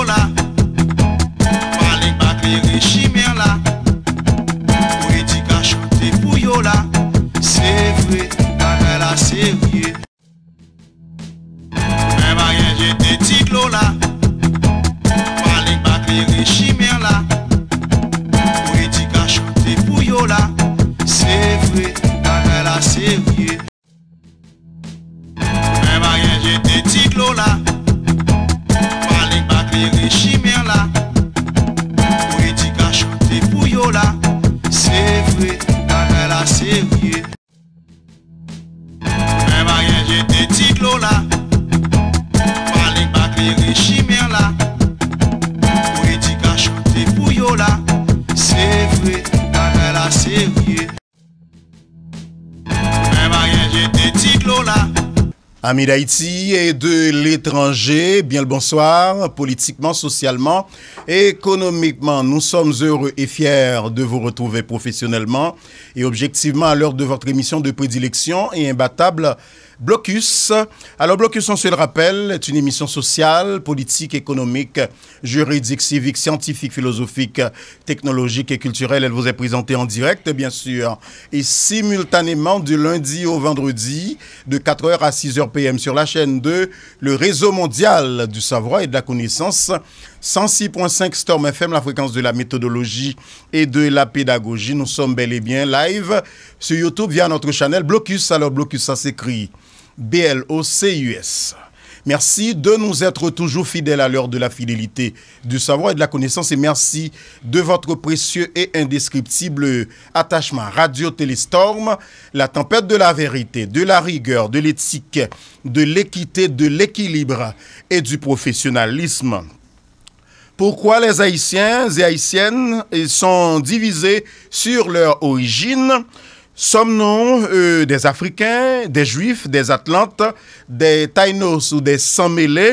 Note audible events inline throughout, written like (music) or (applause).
Lola. Amis d'Haïti et de l'étranger, bien le bonsoir, politiquement, socialement, économiquement. Nous sommes heureux et fiers de vous retrouver professionnellement et objectivement à l'heure de votre émission de prédilection et imbattable Blocus. Alors, Blocus, on se le rappelle, est une émission sociale, politique, économique, juridique, civique, scientifique, philosophique, technologique et culturelle. Elle vous est présentée en direct, bien sûr, et simultanément du lundi au vendredi, de 4h à 6h PM sur la chaîne 2, le réseau mondial du savoir et de la connaissance. 106.5 Storm FM, la fréquence de la méthodologie et de la pédagogie. Nous sommes bel et bien live sur YouTube via notre channel Blocus. Alors, Blocus, ça s'écrit BLOCUS. Merci de nous être toujours fidèles à l'heure de la fidélité, du savoir et de la connaissance. Et merci de votre précieux et indescriptible attachement. Radio Téléstorm, la tempête de la vérité, de la rigueur, de l'éthique, de l'équité, de l'équilibre et du professionnalisme. Pourquoi les Haïtiens et Haïtiennes sont divisés sur leur origine Sommes-nous euh, des Africains, des Juifs, des Atlantes, des Taïnos ou des Sans-Mêlés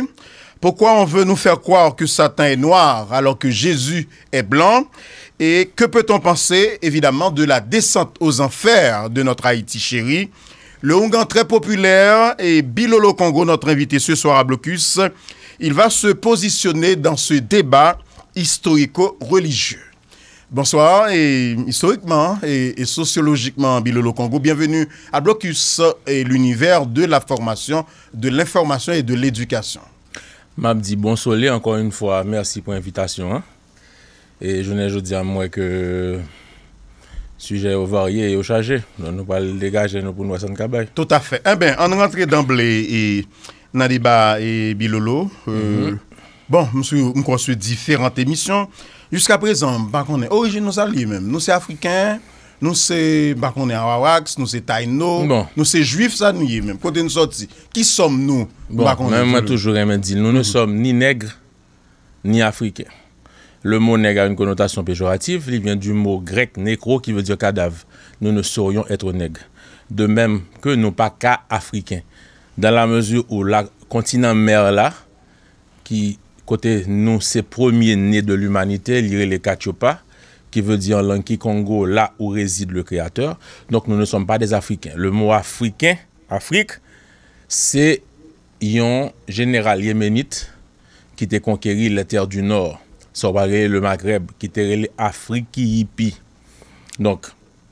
Pourquoi on veut nous faire croire que Satan est noir alors que Jésus est blanc Et que peut-on penser, évidemment, de la descente aux enfers de notre Haïti chérie Le Hongan très populaire et Bilolo Congo, notre invité ce soir à Blocus, il va se positionner dans ce débat historico-religieux. Bonsoir et historiquement et, sociologiquement Bilolo Congo, bienvenue à Blocus et l'univers de la formation, de l'information et de l'éducation. Mabdi, bonsoir encore une fois, merci pour l'invitation. Hein. Et je ne dis à moi que sujet est varié et au chargé. nous allons le dégager nous pour nous Tout à fait. Eh bien, on rentre d'emblée et Nadiba et Bilolo. Euh, mhm. Bon, je suis différentes émissions. Jusqu'à présent, bah, on est nous sommes lui-même. Nous c'est africains, nous sommes bah, nous sommes Taïno, nous sommes juifs, ça nous même. qui sommes-nous Moi, toujours aimé dire, nous ne mhm. sommes ni nègres, ni africains. Le mot nègre a une connotation péjorative, il vient du mot grec nécro qui veut dire cadavre. Nous ne saurions être nègres. De même que nous pas qu'africains. Dans la mesure où la continent mer là, qui Côté nous, c'est premier né de l'humanité, lire les Katiopa, qui veut dire en langue Congo, là où réside le Créateur. Donc nous ne sommes pas des Africains. Le mot africain, Afrique, c'est un général yéménite qui a conquis les terres du Nord. Ça le Maghreb, qui était l'Afrique hippie. Donc,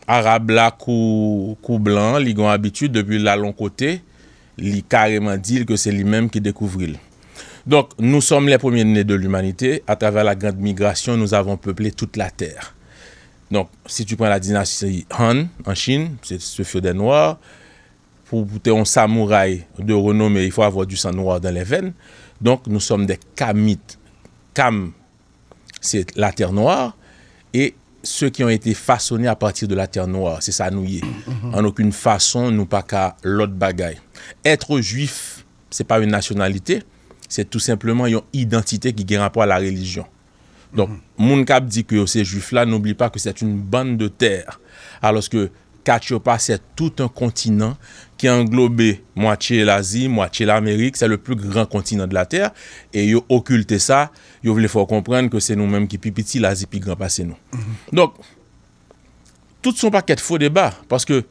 arabe, là blanc kou ont l'habitude ont depuis depuis la long côté, li carrément dit que c'est lui-même qui découvre. Donc, nous sommes les premiers nés de l'humanité. À travers la grande migration, nous avons peuplé toute la Terre. Donc, si tu prends la dynastie Han en Chine, c'est ce feu des Noirs. Pour être un samouraï de renommée, il faut avoir du sang noir dans les veines. Donc, nous sommes des Kamites. Kam, c'est la terre noire. Et ceux qui ont été façonnés à partir de la terre noire, c'est ça nous y est. Mhm. En aucune façon, nous pas qu'à l'autre bagaille. Être juif, c'est pas une nationalité Se tout simplement yon identite ki geran pa la religion. Don, moun kap di ke yo se juf la, n'oublie pa ke se t'une bande de ter. A loske Kachopa se tout un kontinant ki englobe mwache l'Azi, mwache l'Amerik, se le plu gran kontinant de la ter, e yo okulte sa, yo vle fwa komprende ke se nou menm ki pi piti l'Azi pi gran pa se nou. Don, tout son paket fwo deba, paske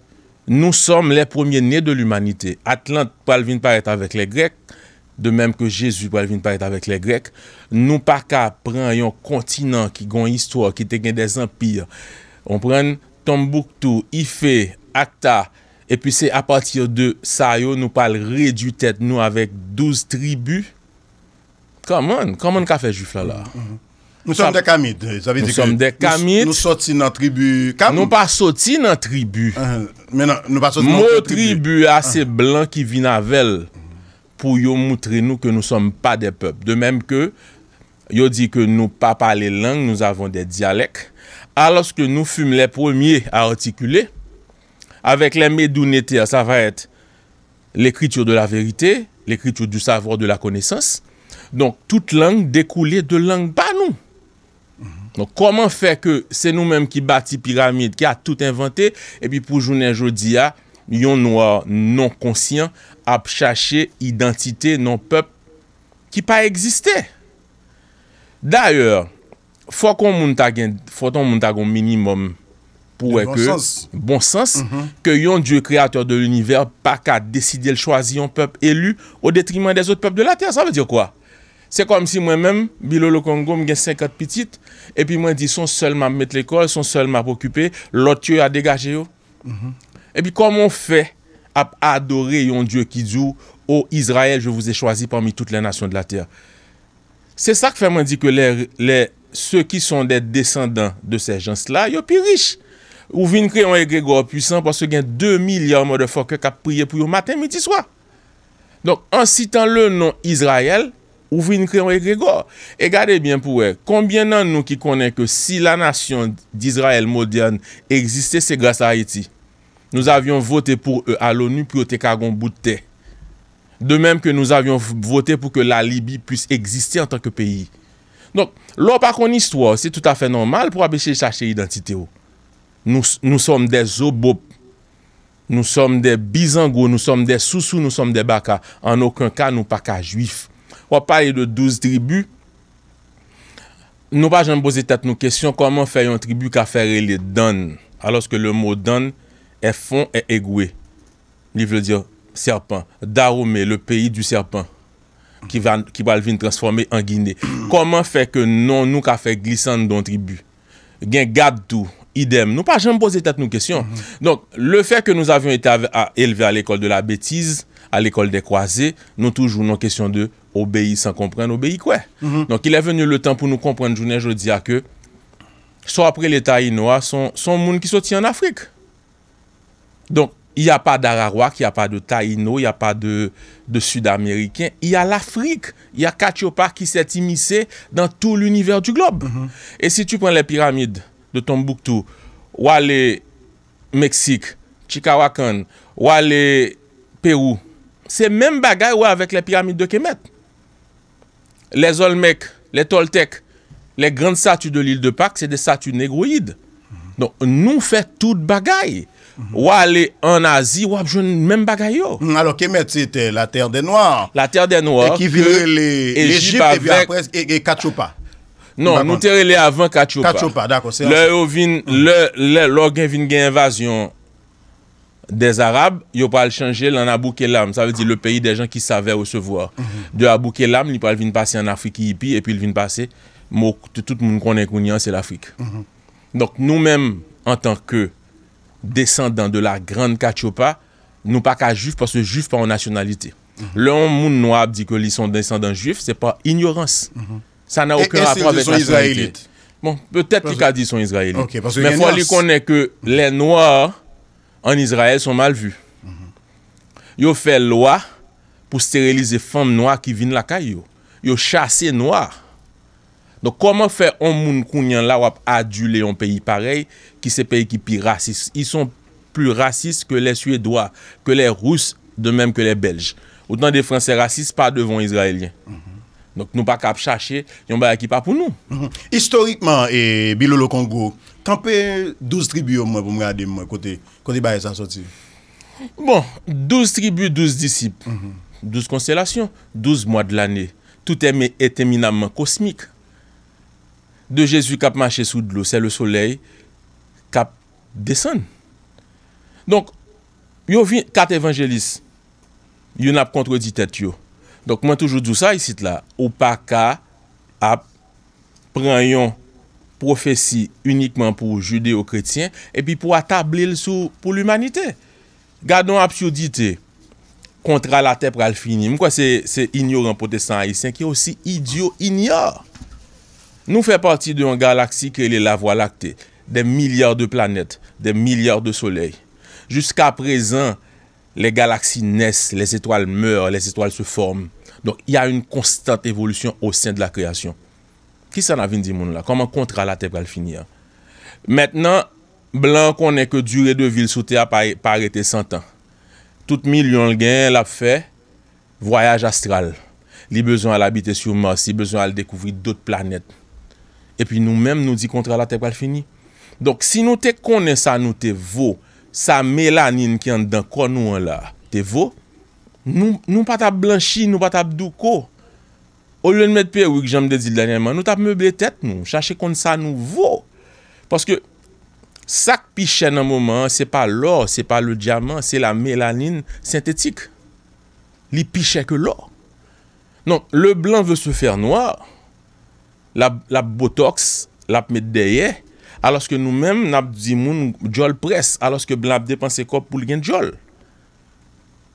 nou som le premier ney de l'umanite. Atlant palvin parete avek le grek, De menm ke Jezu pral vin paret avek le Grek Nou pa ka pren yon kontinant Ki gwen istwa, ki te gen des empir On pren Tombouctou Ife, Akta E pi se apatir de sayo Nou pal re du tet nou avek 12 tribu Kaman, kaman ka fe ju flala Nou som de kamit Nou soti nan tribu Nou pa soti nan tribu Mo tribu uh-huh. Ase blan ki vin avel pour yo montrer nous que nous ne sommes pas des peuples. De même que yo dit que nous pas parler langue, nous avons des dialectes. Alors que nous fûmes les premiers à articuler, avec les médounétaires, ça va être l'écriture de la vérité, l'écriture du savoir, de la connaissance. Donc, toute langue découlait de langue pas nous. Donc, comment faire que c'est nous-mêmes qui la pyramide, qui a tout inventé, et puis pour journée a... yon nou a nan konsyen ap chache identite nan pep ki pa egziste. D'ayor, fwa kon moun tagon minimum pou eke bon sens, ke bon mhm. yon diyo kreator de l'univers pa ka deside l'choazi yon pep elu ou detrimen des ot pep de la ter, sa ve diyo kwa? Se kom si mwen men, bilo lo kongom gen 50 pitit, e pi mwen di son selman met lekol, son selman pokype, lot yo a degaje yo. Mwen. E pi komon fe ap adore yon dieu ki djou, O oh, Israel, je vous ai choisi parmi toutes les nations de la terre. Se sa ke fèman di ke se ki son de descendant de se jans la, yo pi riche. Ouvin kre yon e Gregor puissant, parce gen 2 milyar mwode fok ke kap priye pou yo matin, midi, swa. Donk ansitan le non Israel, ouvin kre yon e Gregor. E gade bien pou e, kombien nan nou ki konen ke si la nasyon di Israel mwode yon egziste se gras a Haiti? Nou avyon vote pou alonu pou yo te kagon boutè. De menm ke nou avyon vote pou ke la Libye pwis egzistè an tanke peyi. Donk, lopakon istwa, se tout afe normal pou abese chache identite ou. Nou som de zobop. Nou som de bizango. Nou som de sousou. Nou som de baka. An okon ka nou pakajwif. Wap pale de douze tribu. Nou pa jen boze tet nou kesyon koman fè yon tribu ka fère le dan. Aloske le mo dan, E fon e egwe. Li vle diyo, serpan. Darome, le peyi du serpan. Ki bal vin transforme an Gine. Koman fe ke non nou ka fe glisan don tribu. Gen gad tou, idem. Nou pa jen mboze tat nou kesyon. Mm-hmm. Donk, le fe ke nou avyon ete a eleve a l'ekol de la betize, a l'ekol de kwaze, nou toujou nou kesyon de obeye san kompren, obeye kwe. Mm-hmm. Donk, il e venu le tan pou nou kompren jounen jodi a ke, so apre l'eta inoa, son moun ki soti an Afrik. Donc, il n'y a pas d'Arawak, il n'y a pas de Taïno, il n'y a pas de, Sud-Américain. Il y a l'Afrique. Il y a Kachiopa qui s'est immiscé dans tout l'univers du globe. Mm-hmm. Et si tu prends les pyramides de Tombouctou, ou aller Mexique, Chicawakan, ou les Pérou, c'est même bagaille avec les pyramides de Kemet. Les Olmecs, les Toltecs, les grandes statues de l'île de Pâques, c'est des statues négroïdes. Mm-hmm. Donc, nous fait toute bagaille. Ou alè en Azie, ou ap joun mèm bagay yo. Hmm, alors ke mette la terre de Noir? La terre de Noir. E ki vile l'Egypte, e vile apres, e Kachopa. Non, nou tere lè avan Kachopa. Kachopa, dako. Hmm. Lò gen vin gen invasyon des Arab, yo pal chanje l'an Abou Kelam. Sa ve di le peyi hmm. de jan ki save ou se vwa. De Abou Kelam, li pal vin pase an Afriki yipi, e pi vin pase, mou tout moun konen kounyan, se l'Afrik. Donc nou mèm, an tan ke... descendant de la grande Kachopa nous pas qu'à juif parce que juif pas en nationalité. Mhm. Le monde noir dit que sont descendants juifs, c'est pas ignorance. Mhm. Ça n'a aucun rapport avec la nationalité Bon, peut-être qu'il a sont israélites. Mais il faut lui que mhm. les noirs en Israël sont mal vus. Ils ont fait loi pour stériliser femmes noires qui viennent la caille. Ils ont chassé noirs. Donk koman fe on moun kounyan la wap adule yon peyi parey ki se peyi ki pi rasist. Yon son pli rasist ke le Suedwa, ke le Rous, de menm ke le Belj. O tan de Fransè rasist, pa devon Israelien. Donk nou pa kap chache, yon ba yaki pa pou nou. Historikman, bilolo Kongo, kanpe 12 tribu yon mwen pou mwen gade mwen kote ba yon sa soti? Bon, 12 tribu, 12 disip, 12 konstelasyon, 12 mwen de l'anè. Toutèmè etèmina mwen kosmik. De Jezu kap manche sou dlo, se le soley kap desan. Donk, yo vin kat evanjelis, yon ap kontreditet yo. Donk, mwen toujou dousa yisit la, ou pa ka ap preyon profesi unikman pou judeo-kretien, epi pou atabli l sou pou l'umanite. Gadon apsyodite kontra la tepral finim, mwen kwa se ignoran potestan hisen, ki osi idyo, ignoran. Nous faisons partie d'une galaxie qui est la Voie lactée, des milliards de planètes, des milliards de soleils. Jusqu'à présent, les galaxies naissent, les étoiles meurent, les étoiles se forment. Donc, il y a une constante évolution au sein de la création. Qui s'en a vint dit, là? Comment contrat la terre va finir? Maintenant, blanc connaît que durée de ville sous terre pas arrêté 100 ans. Tout million le gain l'a fait voyage astral. Il besoin à l'habiter sur Mars, il besoin à découvrir d'autres planètes. epi nou menm nou di kontra la tep kal fini. Donk si nou te konen sa nou te vo, sa melanin ki an den kon nou an la, te vo, nou patap blanchi, nou patap duko. O lwen met pe ou ki janm de di l danyanman, nou tap mebele tet nou, chache kon sa nou vo. Paske sak pi chen an mouman, se pa lor, se pa le diaman, se la melanin sintetik. Li pi chen ke lor. Non, le blan ve se fer noyar, l ap botoks, l ap met deye, aloske nou men n ap zimoun jol pres, aloske blan ap depanse kop pou gen jol.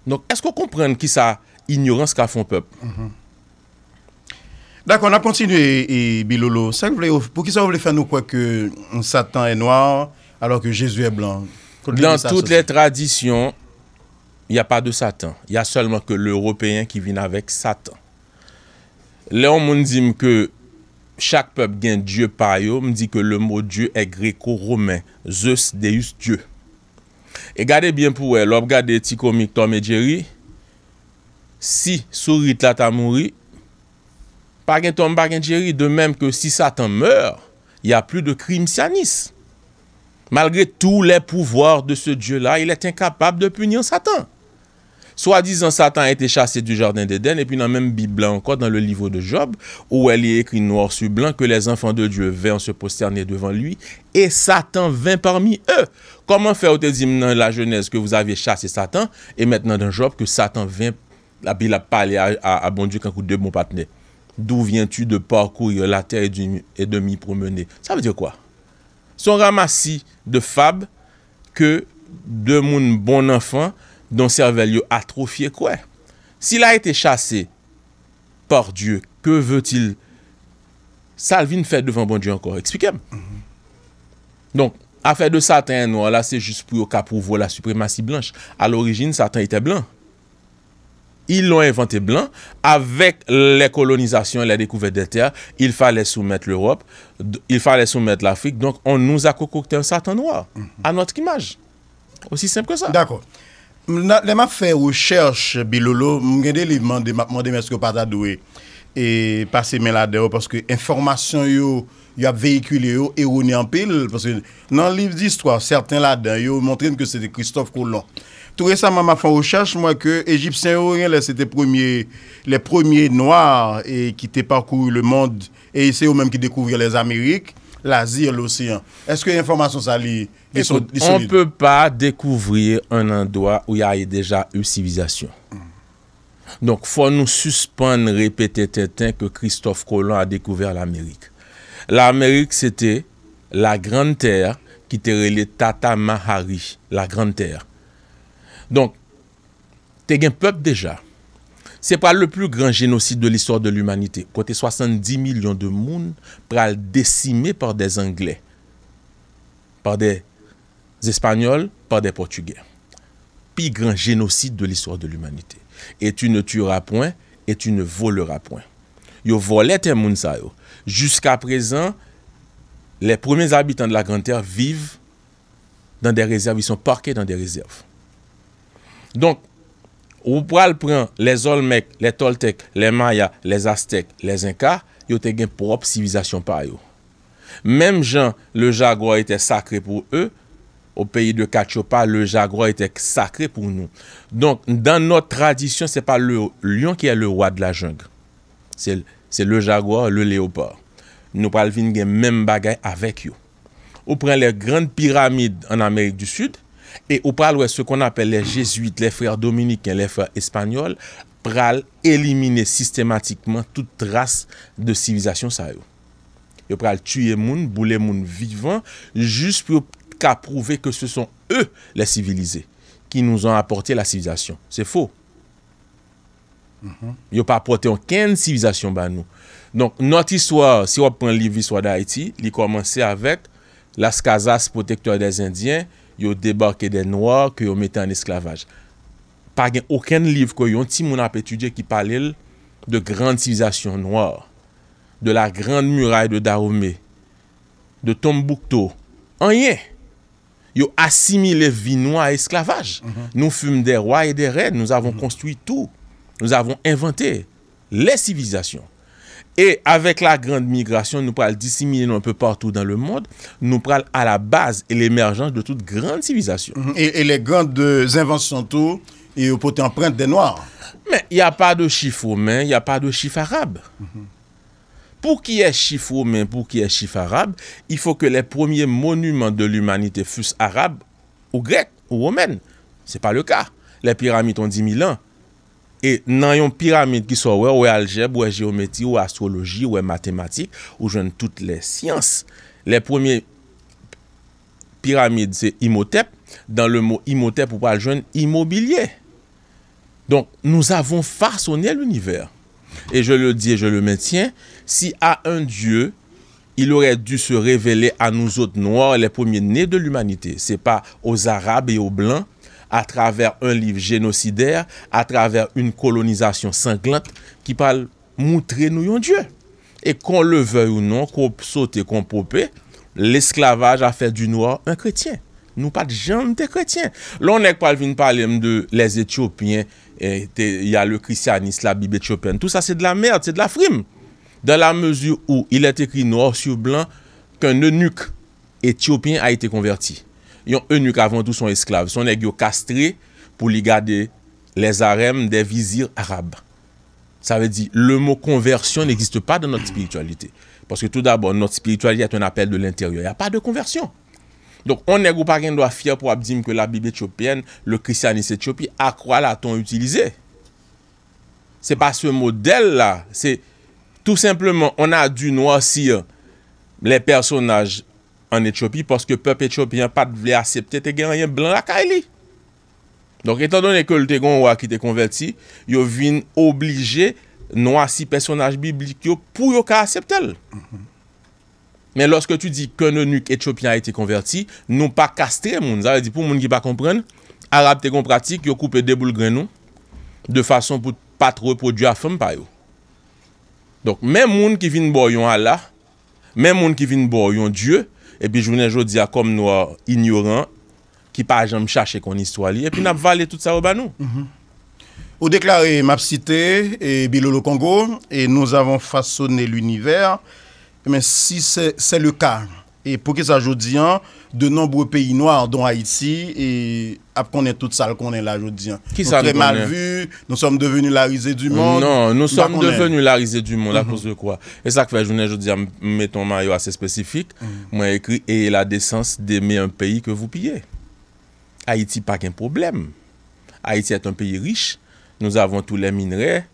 Donk, esko komprende ki sa ignorans ka fon pep? Mm-hmm. Dak, on ap kontinu e Bilolo, pou ki sa ou vle fan nou kwa ke satan e noir, alo ke jesu e blan? Dans tout le tradisyon, y a pa de satan. Y a selman ke l europeyen ki vin avek satan. Leon moun zim ke Chak pep gen dieu pa yo, m di ke le mo dieu e greko-romen, zeus deus dieu. E gade bien pou el, lop gade ti komik to me djeri, si sou rit la ta mouri, pa gen ton bagen djeri, de menm ke si satan meur, ya plu de krimsyanis. Malgre tou le pouvoir de se dieu la, il et enkapab de punyon satan. Soi-disant, Satan a été chassé du jardin d'Éden. Et puis, dans la même Bible, encore dans le livre de Job, où elle est écrit noir sur blanc que les enfants de Dieu vinrent se prosterner devant lui et Satan vint parmi eux. Comment faire au dans la Genèse que vous avez chassé Satan et maintenant dans Job que Satan vint, la Bible a parlé à, à, à bon Dieu de mon partenaire. D'où viens-tu de parcourir la terre et, et de m'y promener Ça veut dire quoi Son ramassis de fab que de mon bon enfant don cervel atrophié quoi S'il a été chassé par Dieu, que veut-il salvin fête devant bon Dieu encore Expliquez-moi. Mm-hmm. Donc, affaire de Satan nou, là c'est juste pour yo la suprématie blanche. À l'origine, Satan était blanc. Ils l'ont inventé blanc. Avec les colonisations et la découverte des terres, il fallait soumettre l'Europe, il fallait soumettre l'Afrique. Donc, on nous a concocté un Satan noir, mm-hmm. à notre image. Aussi simple que ça. D'accord. Le ma fè ou chèche bi lolo, mwen gède li mande mè skyo pata dwe, e pase men la dè ou, paske informasyon yo, yo ap vehikulè yo, e ou ne anpèl, nan liv d'histoire, certain la dè, yo montren ke sète Christophe Colomb. Tou resama ma fè ou chèche, mwen ke Egipsyen yo, ren lè sète premier, lè premier noyar, e ki te parkou le mond, e se yo mèm ki dekouvre les Amerik, l'Azi, l'Océan. Eske informasyon sa li? on ne peut pas découvrir un endroit où il y a déjà eu civilisation. Donc, il faut nous suspendre, répéter que Christophe Colomb a découvert l'Amérique. L'Amérique, c'était la grande terre qui était les Tata Mahari, la grande terre. Donc, tu un peuple déjà. C'est pas le plus grand génocide de l'histoire de l'humanité. Côté 70 millions de monde pral décimé par des Anglais, par des Espagnols par des Portugais. pire grand génocide de l'histoire de l'humanité. Et tu ne tueras point et tu ne voleras point. Yo volaient tes Jusqu'à présent, les premiers habitants de la Grande Terre vivent dans des réserves. Ils sont parqués dans des réserves. Donc, ou pral les Olmecs, les Toltecs, les Mayas, les Aztecs, les Incas. yo te gen propre civilisation. pa yo. Même Jean, le Jaguar était sacré pour eux. Ou peyi de Kachopa, le jagwa ete sakre pou nou. Donk, dan nou tradisyon, se pa le lion ki e le wad la jeng. Se le jagwa, le leopar. Nou pral vin gen men bagay avek yo. Ou pral le gran piramid an Amerik du sud e ou pral we se kon apel le jesuit, le frer dominik, le frer espanyol, pral elimine sistematikman tout tras de sivizasyon sa yo. Yo pral tuye moun, boule moun vivan, jous pou yo ka prouve ke se son eu le sivilize ki nou zon aporte la sivilizasyon. Se fo. Yo pa aporte anken sivilizasyon ban nou. Donc, noti swa, si wap pen liv swa da Haiti, li komanse avek las kazas protektor de zindien yo debarke de noir ke yo mette an esklavaj. Par gen oken liv ko yon ti moun ap etudye ki pale l de gran sivilizasyon noir, de la gran murae de Darome, de Tombouctou, anyeh ont assimilé vinois à esclavage. Mhm. Nous fûmes des rois et des reines, nous avons mhm. construit tout. Nous avons inventé les civilisations. Et avec la grande migration, nous parlons disséminer un peu partout dans le monde, nous parlons à la base et l'émergence de toutes grande civilisation. Mhm. et, les grandes inventions tout, et aux empreinte des Noirs. Mais il n'y a pas de chiffre romain, il n'y a pas de chiffre arabe. Pour qu'il y ait chiffre romain, pour qu'il y ait chiffre arabe, il faut que les premiers monuments de l'humanité fussent arabes ou grecs ou romains. Ce n'est pas le cas. Les pyramides ont 10 000 ans. Et dans une pyramide qui soit, wè, ou ou ou ou ou astrologie, mathématiques, ou wè toutes les sciences les premiers pyramides pyramides, imhotep dans le mot on pour de jeune immobilier. Donc, nous avons façonné l'univers. Et je le dis et je le maintiens, si à un Dieu, il aurait dû se révéler à nous autres noirs, les premiers nés de l'humanité. Ce n'est pas aux Arabes et aux Blancs, à travers un livre génocidaire, à travers une colonisation sanglante, qui parle montrer nous un Dieu. Et qu'on le veuille ou non, qu'on saute, qu'on popé, l'esclavage a fait du noir un chrétien. Nous pas de gens de chrétiens. L'on n'est pas venu parler de les Éthiopiens, il y a le christianisme, la Bible éthiopienne. Tout ça, c'est de la merde, c'est de la frime dans la mesure où il est écrit noir sur blanc qu'un eunuque éthiopien a été converti. Un eunuque avant tout son esclave. Son aigle castré pour lui garder les harems des vizirs arabes. Ça veut dire, le mot conversion n'existe pas dans notre spiritualité. Parce que tout d'abord, notre spiritualité est un appel de l'intérieur. Il n'y a pas de conversion. Donc, on n'est pas doit fier pour dire que la Bible éthiopienne, le christianisme éthiopien, à quoi l'a-t-on utilisé C'est pas ce modèle-là. C'est Tout simplement, on a du nou asir le personaj an Etiopi, porske pep Etiopi yon pat vle asepte te gen rayen blan la ka e li. Donk etan donen ke lte gon wak ite konverti, yo vin oblige nou asir personaj biblik yo pou yo ka asepte. Men lorske tu di kononouk Etiopi a ite konverti, nou pa kaste moun. Zare di pou moun ki pa kompren, Arab te gon pratik, yo koupe deboul grenou de fason pou pat repodu a fem pa yo. Donk, men moun ki vin bo yon Allah, men moun ki vin bo yon Diyo, epi jounen joun diya kom nou a euh, ignoran, ki pa ajan m chache kon istwa li, epi nap vale tout sa oba nou. Mm-hmm. Ou deklare map site, e bilolo Kongo, e nou zavan fasonen l'univer, men si se le ka... Et pour que ça dis, de nombreux pays noirs, dont Haïti, et après qu'on est tout ça qu'on est là aujourd'hui. Qui très mal vu, nous sommes devenus la risée du monde. Non, nous sommes devenus la risée du monde à mhm. cause de quoi Et ça que fait je mettons maillot assez spécifique, mhm. moi, j'ai écrit et la décence d'aimer un pays que vous pillez. Haïti pas qu'un problème. Haïti est un pays riche, nous avons tous les minerais,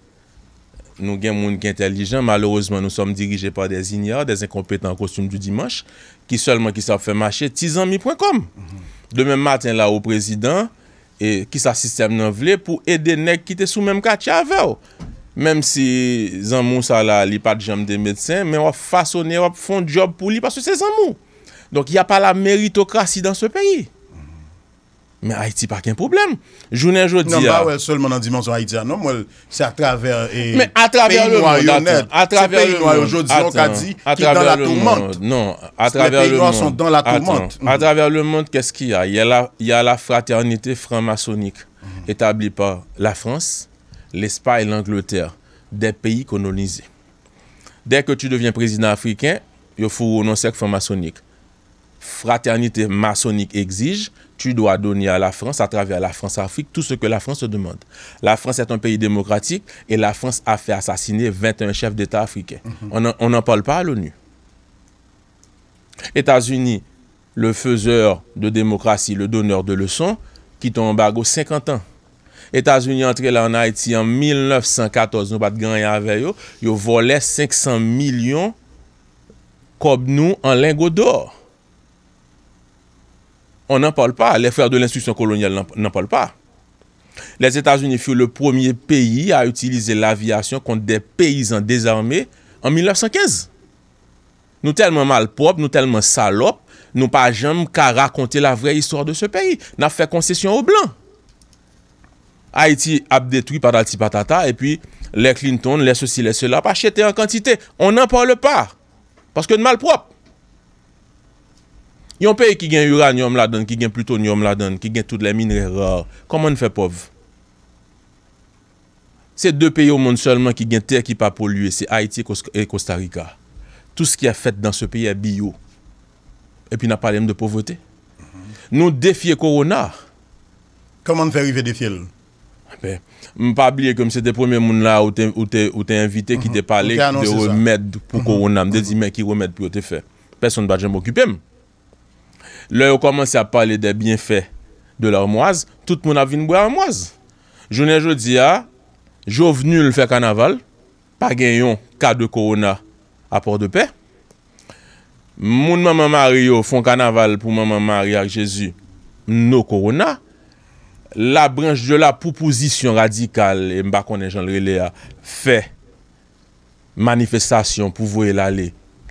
Nou gen moun ki entelijen, malorosman nou som dirije pa de zinya, de zin kompetan kostum di Dimanche, ki solman ki sa fe mache Tizanmi.com. Demen matin la ou prezident, ki sa sistem nan vle pou ede nek ki te sou menm kati avè ou. Mem si zanmou sa la li pat jam de medsen, men wap fasonen, wap fon job pou li, pasou se zanmou. Donk y a pa la meritokrasi dan se peyi. Mais Haïti, pas pas qu'un problème. Je non, a... Nan Non, dimension seulement non, la dimension a, hein, non moi c'est à travers et. Mais à travers le monde. À A travers le monde. atan. Se la tourmente. Non, a travers le monde. qu'est-ce qu'il y la tourmente. A travers le a? Y a la fraternité franc-maçonnique mhm. établie par la France, l'Espagne, et l'Angleterre, des pays colonisés. Dès que tu deviens président africain, il faut renoncer non la franc-maçonnique. Fraternité maçonnique exige... tu do a doni a la France, a travi a la France Afrique, tout ce que la France se demande. La France est un pays démocratique, et la France a fait assassiner 21 chefs d'état afriquais. Mhm. On n'en parle pas à l'ONU. Etats-Unis, le faiseur de démocratie, le donneur de leçons, qui tombe à go 50 ans. Etats-Unis est entré là en Haïti en 1914, nous batte grand et avé yo, yo volé 500 millions comme nous en lingot d'or. on n'en parle pas. Les frères de l'institution coloniale n'en parlent pas. Les États-Unis furent le premier pays à utiliser l'aviation contre des paysans désarmés en 1915. Nous tellement malpropres, nous tellement salopes, nous pas jamais qu'à raconter la vraie histoire de ce pays. N'a fait concession aux Blancs. Haïti a détruit par patata et puis les Clinton, les ceci, les cela, pas acheté en quantité. On n'en parle pas parce que de malpropres. Il y a un pays qui gagne uranium là-dedans, qui gagne plutonium là-dedans, qui gagne toutes les minerais rares. Comment on fait pauvre C'est deux pays au monde seulement qui gagnent terre qui pas polluer, c'est Haïti et Costa Rica. Tout ce qui est fait dans ce pays est bio. Et puis a pas de pauvreté. Mhm. Nous défier corona. Comment on fait arriver défier le eh ne ben, je pas oublier comme c'était le premier monde là où t'es invité qui mhm. t'a parlé de remède pour mhm. Corona. Je me dit mais qui remède pour te faire Personne ne va jamais m'occuper. Lè ou komanse a pale de bienfè de lè ou mwaz, tout moun avin mwè ou mwaz. Jounè joudia, jow venil fè kanaval, pa genyon ka de korona a port de pè. Moun maman mari ou fon kanaval pou maman mari ak jèzu, nou korona. La branj de la poupouzisyon radikal, e mba konen jan lè lè a fè manifestasyon pou vwe lè lè.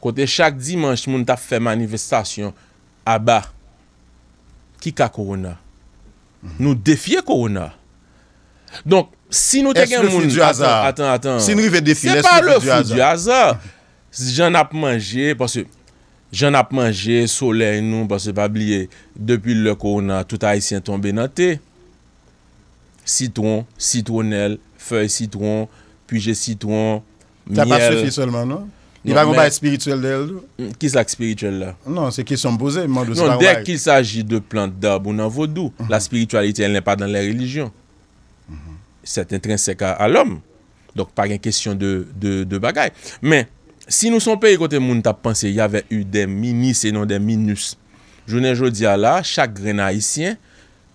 Kote chak dimanj moun ta fè manifestasyon. Aba, ki ka korona? Nou defye korona. Donk, si nou te gen moun... Ese le foud du azar. Atan, atan. Si nou ve defile, ese le foud du azar. Se pa le foud du azar. Jan ap manje, jen ap manje, soley nou, pas se pa bliye. Depi le korona, touta a yisien tombe nan te. Citron, citronel, fèy citron, pwije citron, miel... Ni bagan non, ba espirituel de el do? Kis mm, lak espirituel la? Non, se ki son boze, man dos barwag. Non, dek ki s'agi de plant da bou nan vodou, la espiritualite, el ne pa dan le religion. Set intrinsèk a l'homme. Dok, pa gen kèsyon de bagay. Men, si nou son peyi kote moun tap panse, y ave yu den minis e non den minus. Jounen jodi ala, chak gren haïsyen,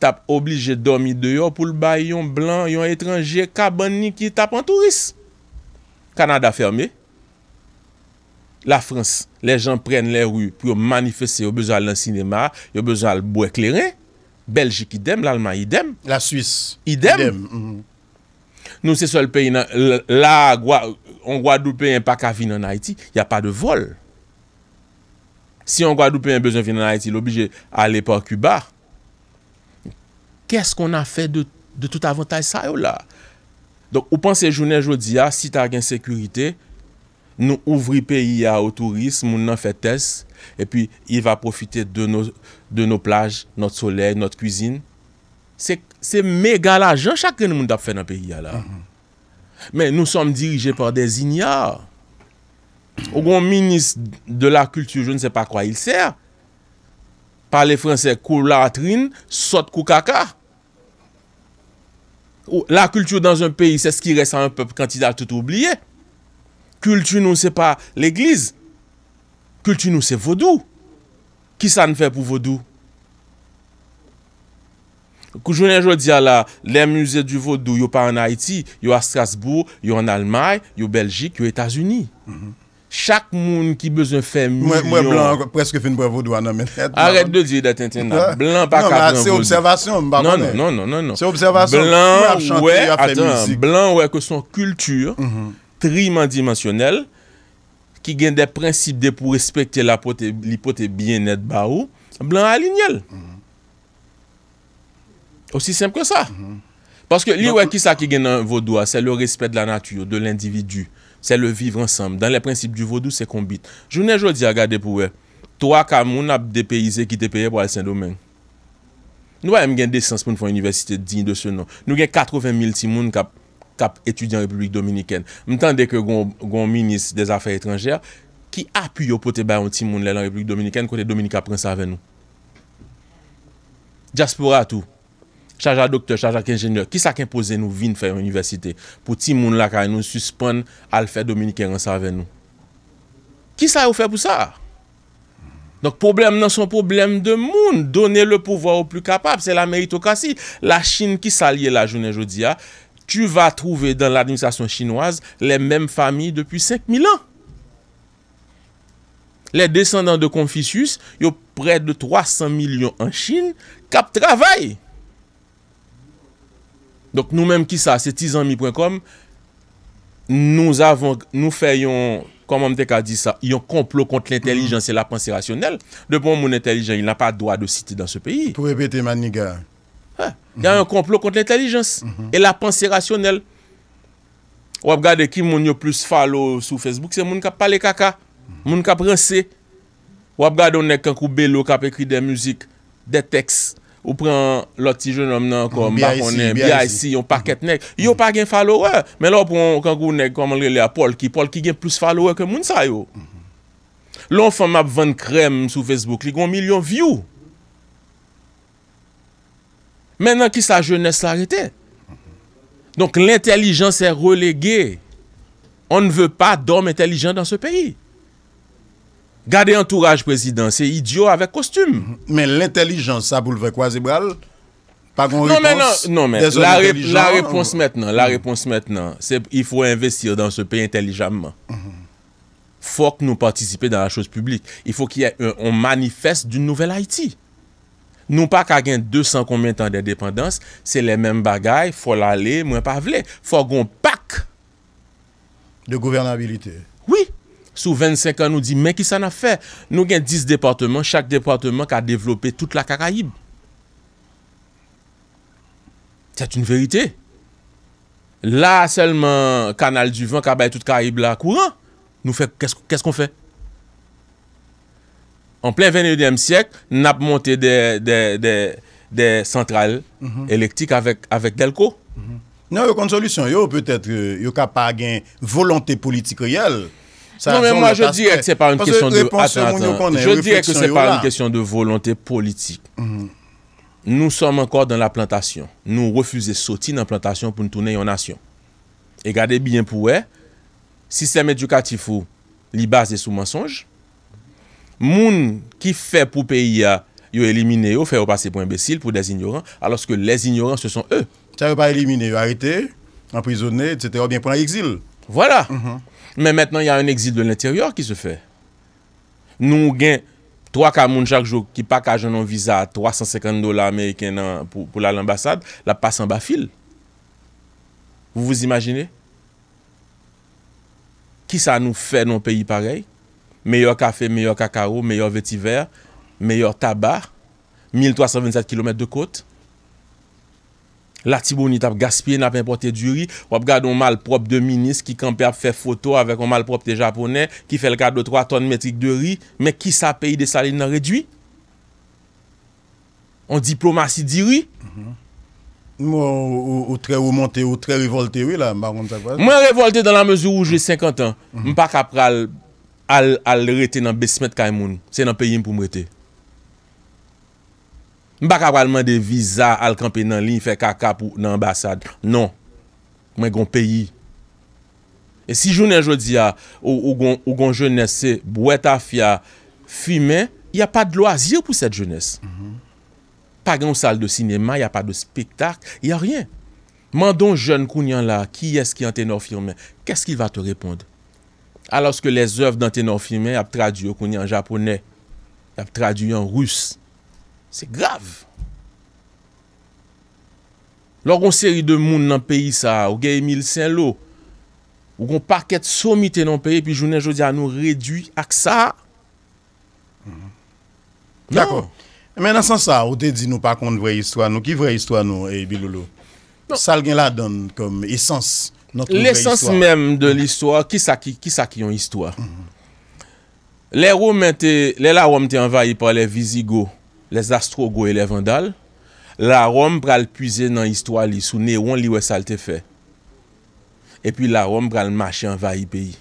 tap oblige domi deyo pou l'bay yon blan, yon etranje, kabani ki tap an touris. Kanada ferme. La Frans, les gens prennen les rues pou yon manifeste, yon bezal lan sinema, yon bezal bou ekleren. Belgique idem, l'Allemagne idem. La Suisse idem. Nou se sol peyi nan... La, on gwa doupe yon pak avine nan Haiti, yon pa de vol. Si yon gwa doupe yon bezal avine nan Haiti, l'oblige al epa kuba. Kè s kon a fè de tout avantaj sa yo la? Ou pan se jounen jodi ya, ah, si ta gen sekurite... Nou ouvri peyi ya ou tourisme, moun nan fètes. E pi, y va profite de nou plaj, not solè, not kuzine. Se me galajan chakren moun ap fè nan peyi ya la. Men, mm-hmm. nou som dirije por de zinya. Ou goun minis de la kultu, joun se pa kwa il ser. Parle fransè, kou latrin, sot kou kaka. Ou la kultu dan zon peyi, se se ki resan an pep kantida tout oubliye. Kultu nou se pa l'eglize. Kultu nou se Vodou. Ki sa n fe pou Vodou? Kou jounen joun diya la, le muse du Vodou, yo pa an Haiti, yo a Strasbourg, yo an Almaye, yo Belgique, yo Etats-Unis. Chak moun ki bezon fe million... Mwen blan preske fin pou Vodou an amene. Arret de di, dete, dete, dete. Blan pa kak nan Vodou. Non, nan, nan, nan, nan. Se observation, mwen non, ap non, non, chante, mwen ap fe mizik. Blan, ouè, aten, blan, ouè, ke son kultur... Mm-hmm. Trimandimansyonel ki gen de prinsip de pou respecte li pot e bien net ba ou blan alin yel. Osi semp ke sa. Paske li wè ki sa ki gen nan vodou a, se le respet de la natu yo, de l'individu, se le viv ansam. Dan le prinsip du vodou se kombit. Jounen jodi agade pou wè, to akamoun ap depeyize ki te peye pou al sen domen. Nou wè yon gen de sens pou nou foun universite digne de se nou. Nou gen katroven mil ti moun kap kap etudi an Republik Dominiken. M'tan deke goun minis des afèr etranjèr, ki apuy yo pote bayon ti moun lè l'an Republik Dominiken, kote Dominika pren sa ven nou. Djaspora tou, chaja dokter, chaja kinjenyeur, ki sa kin pose nou vin fè an universite, pou ti moun lakay nou suspèn al fè Dominiken ren sa ven nou. Ki sa ou fè pou sa? Donk problem nan son problem de moun, donè le pouvoi ou plu kapap, se la meritokasi. La Chin ki salye la jounen jodi ya, tu va trouve dan l'administrasyon chinoise le mèm fami depi 5.000 an. Le descendant de Konfisyus, yo pre de 300 milyon an chine, kap travay. Donk nou mèm ki sa, se tizami.com, nou fè yon, kon mamte ka di sa, yon konplo kont l'intellijans e la pensye rasyonel, de bon moun intelijans, yon nan pa dwa de site dan se peyi. Pou repete man niga, Ya yon konplo kont l'intellijens. E la pansi rasyonel. Wap gade ki moun yo plus follow sou Facebook, se moun kap pale kaka. Moun kap rense. Wap gade ou nek kankou bello kap ekri de mouzik, de teks. Ou pren loti jenom nan kon, ma konen, biay si, yon paket nek. Yo pa gen follow we. Men la pou kankou nek koman rele a Paul ki, Paul ki gen plus follow we ke moun sayo. Mm-hmm. Lon fan map van krem sou Facebook, li goun milyon view. Maintenant, qui sa jeunesse l'arrêter Donc l'intelligence est reléguée. On ne veut pas d'hommes intelligents dans ce pays. Gardez entourage président, c'est idiot avec costume. Mhm. Mais l'intelligence, ça boulevard quoi, Zébral Pas non, mais non, non, mais la, réponse maintenant, la réponse maintenant, c'est il faut investir dans ce pays intelligemment. Il mhm. Faut que nous participions dans la chose publique. Il faut qu'il manifeste d'une nouvelle Haïti. Nou pa ka gen 200 koumen tan de dependans, se le men bagay, fò la le, mwen pa vle. Fò gon pak. De gouvernabilite. Oui. Sou 25 an nou di men ki sa na fe. Nou gen 10 departement, chak departement ka developpe tout la kakaib. C'est une verite. La selman kanal du vent ka bay tout kakaib la kouan, nou fe kèskon fe? En plen 21e siyek, nap monte mhm. mhm. non, euh, de sentral elektik avek telko. Nan yo kont solusyon yo, peut-etre yo kap agen volante politik yel. Non men moi je direk se par un kesyon de... Atan, atan, je direk se par un kesyon de volante politik. Mhm. Nou som ankor dan la plantasyon. Nou refuze soti nan plantasyon pou nou toune yon asyon. E gade bien pou we, sistem edukatif ou li base sou mensonj, moun qui fait pour pays yo éliminer yo faire passer pour imbécile pour des ignorants alors que les ignorants ce sont eux ça veut pas éliminer arrêter emprisonné, etc ou bien un exil voilà mhm. mais maintenant il y a un exil de l'intérieur qui se fait nous gain trois camoun chaque jour qui pas un visa à 350 dollars américains pour pour l'ambassade la passe en bas fil vous vous imaginez qui ça nous fait dans un pays pareil Meyor kafe, meyor kakaro, meyor vetiver, meyor tabar, 1327 km de kote. La tibouni tap gaspye, napè importe di ri, wap gade on malprop de minis ki kampe ap fè foto avèk on malprop de Japone, ki fè l kade 2-3 ton metrik de ri, mè ki sa peyi de saline nan redwi? On diplomasi di ri? Mwen ou tre ou montè, ou tre revoltè, wè la? Mwen revoltè dan la mezou ou jè 50 an. Mwen pa kap pral... al rete nan besmet kay moun, se nan peyi m pou m rete. M bak apalman de viza al kampi nan lin, fe kaka pou nan ambasad. Non, mwen gon peyi. E si jounen jodi ya, ou gon jounen se, boueta fya, fime, ya pa de loazir pou set jounen se. Pa gen ou sal de sinema, ya pa de spektak, ya rien. Man don jounen kounen la, ki es ki an tenor fime, kè s ki va te repond? A loske les oev dan tenor firme ap tradu yo koni an Japone, ap tradu yo an Rus. Se grav. Lò kon seri de moun nan peyi sa, ou gen emil sen lo, ou kon paket somi tenor peyi, pi jounen jodi an nou redwi ak sa. D'akon. Menan san sa, ou te di nou pa kont vreye histwa nou, ki vreye histwa nou, e eh, bilolo? Non. Sal gen la don kom esans. L'essence mèm de l'histoire, ki sa ki yon histoire? Le la Rome te envahi pa le Vizigo, le Zastrogo et le Vandal, la Rome pral puize nan histoire li sou ne yon liwe salte fe. E pi la Rome pral mache envahi peyi.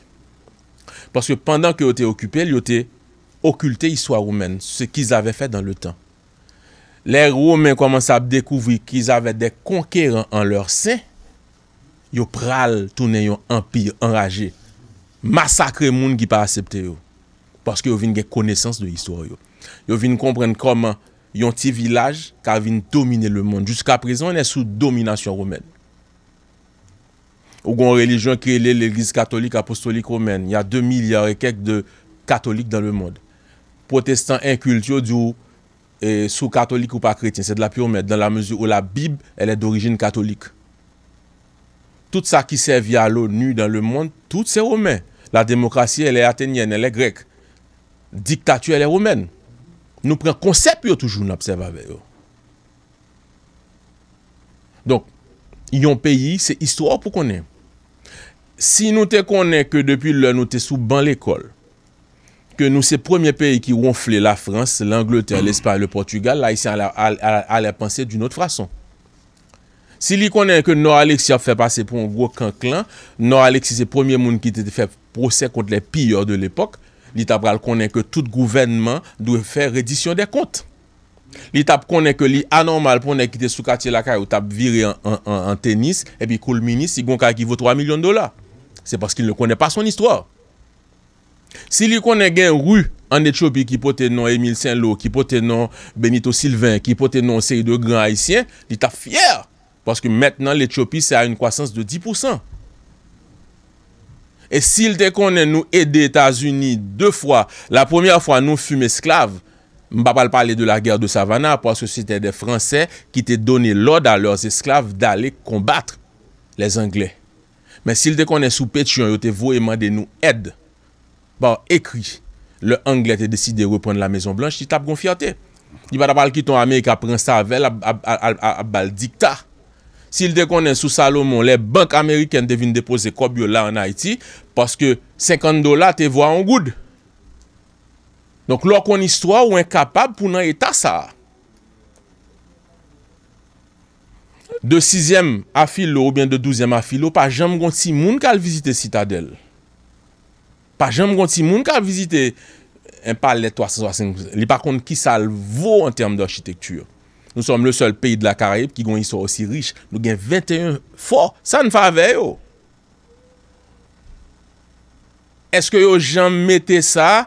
Paske pandan ke yo te okupè, yo te okultè histoire oumen, se ki zavè fè dan le tan. Le Rome komans ap dekouvri ki zavè dek konkèran an lor sey Yo pral toune yon empi enraje. Masakre moun ki pa asepte yo. Paske yo vin gen konesans de histor yo. Yo vin kompren koman yon ti vilaj ka vin domine le moun. Juska prezon, yon e sou dominasyon romen. Ou gon relijon krele l'eglise katolik apostolik romen. Ya 2 milyare kek de katolik dan le moun. Protestan inkult yo di eh, ou sou katolik ou pa kretin. Se de la pi ou men. Dan la mezu ou la bib el e d'origin katolik romen. tout ça qui servit à l'ONU dans le monde, tout c'est romain. La démocratie, elle est athénienne, elle est grecque. Dictature, elle est romaine. Nous prenons concept, yo, toujours, n'observe avec eux. Donc, ont pays, c'est histoire pour qu'on ait. Si nous te connaissons que depuis là, nous te sous ban l'école, que nous ces premiers pays qui ronflait la France, l'Angleterre, l'Espagne, le Portugal, là, ils sont d'une autre façon. Si li konen ke No Alexi a fe pase pou an wok an klan, No Alexi se premier moun ki te fe pose kont le piyor de l'epok, li tap ral konen ke tout gouvenman dwe fe redisyon de kont. Li tap konen ke li anormal pou nan ki te soukati lakay ou tap vire an tenis, epi koul minis, si goun ka ki vo 3 milyon dola. Se pask il ne konen pa son istwa. Si li konen gen ru an Etiopi ki pote nan Emile Saint-Lô, ki pote nan Benito Sylvain, ki pote nan Sey de Grand Haitien, li tap fyer! Paske mètenan l'Ethiopie se a yon kwasans de 10% E sil te konen nou edè Etats-Unis Deux fwa La premiè fwa nou fume esklav Mpa pal pale de la gèr de Savanna Paske se te de fransè Ki te donè lòd a lòs esklav Da lè kombatre les Anglè Men sil te konen soupe Ti yon yo te voèman de nou ed Bon, ekri Le Anglè te deside repon de la Maison Blanche Ti tap kon fya te Di pa ta pal kiton Amerik apren savel A bal dikta Sil de konen sou Salomon, le bank Ameriken devine depose kobyo la an Haiti, paske 50 dola te vwa an goud. Donk lor kon istwa ou en kapab pou nan eta sa. De 6e afilo ou bien de 12e afilo, pa jem gont si moun kal vizite Citadel. Pa jem gont si moun kal vizite, en pa leto a 65, li pa kont ki salvo an term de architektur yo. Nou som le sol peyi de la Karayep ki gwen yi so osi rich. Nou gen 21 for. San fave yo. Eske yo jan mette sa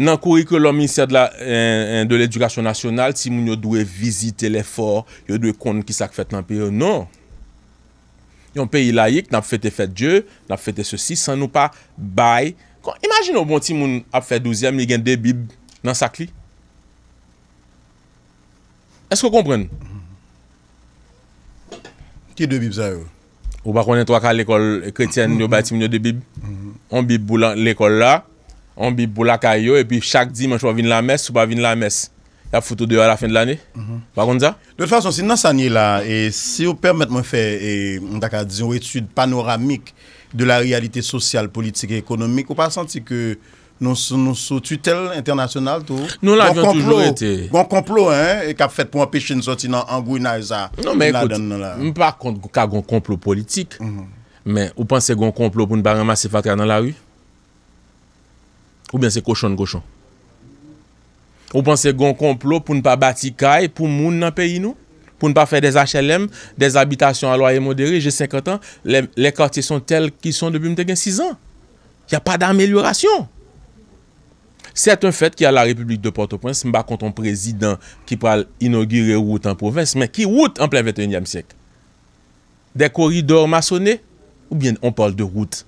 nan kouri ke lom in sè de l'edukasyon euh, euh, nasyonal si moun yo dwe vizite lè for. Yo dwe kon ki sak fèt nan peyi yo. Non. Yon peyi laik nan fèt fèt djè. Nan fèt fèt sè si. San nou pa bay. Imagin nou bon ti moun ap fèt douzièm li gen debib nan sak li. Esko kompren? Ki de bib za yo? Ou pa konen to akal l'ekol kretyen, yo bati mwen yo de bib? On bib bou l'ekol la, on bib bou l'akal yo, e pi chak dimanj pa vin la mes, ou pa vin la mes, ya foute ou de yo a la fin de l'ane? Ou pa konen za? De fason, si nan sanye la, e si ou permette mwen fe, e mdaka diyon, ou etude panoramik de la realite sosyal, politik, ekonomik, ou pa santi ke... Nou sou tutel internasyonal tou. Nou la avyon tou lor ete. Gon konplo, eh, e kap fet pou an peche nisoti nan angouy na esa. Non, men, ekot, m pa kont ka gon konplo politik, men, mhm. ou pan se gon konplo pou npa remase fakar nan la ru? Ou ben se koshon koshon? Ou pan se gon konplo pou npa bati kay, pou moun nan peyi nou? Pou npa fe des HLM, des abitasyon aloye modere, jes 50 an, le kartye son tel ki son debi mte gen 6 an. Ya pa da amelurasyon. Sèt un fèt ki a la Republik de Port-au-Prince, mba konton prezidant ki pral inauguré route en province, men ki route en plen 21e sièk. De koridor masonè, ou bien on parle de route.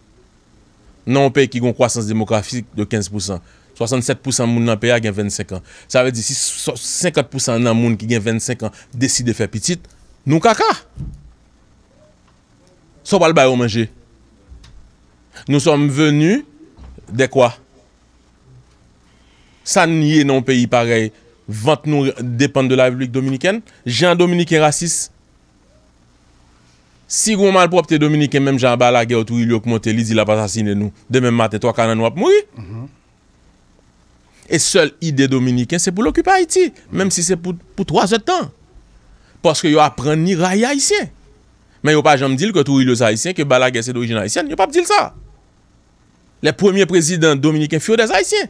Nan o pey ki gon kwasans demokrafik de 15%. 67% moun nan pey a gen 25 an. Sa ve di si 50% nan moun ki gen 25 an desi de fè pitit, nou kaka. Sò bal bayo manje. Nou som venu de kwa? San niye nan peyi parey Vant nou depan de la republik Dominikèn Jan Dominikèn racis Si gwo mal propte Dominikèn Mèm jan balage ou tou il yok monte Li di la patasine nou Demèm maten 3 kanan wap mouri E sel ide Dominikèn Se pou l'okup Haiti Mèm si se pou 3 etan Paske yo apren ni raye Haitien Mè yo pa jom dil ke tou il yok Haitien Ke balage se dou jen Haitien Yo pa pdil sa Le premier président Dominikèn fyo de Haitien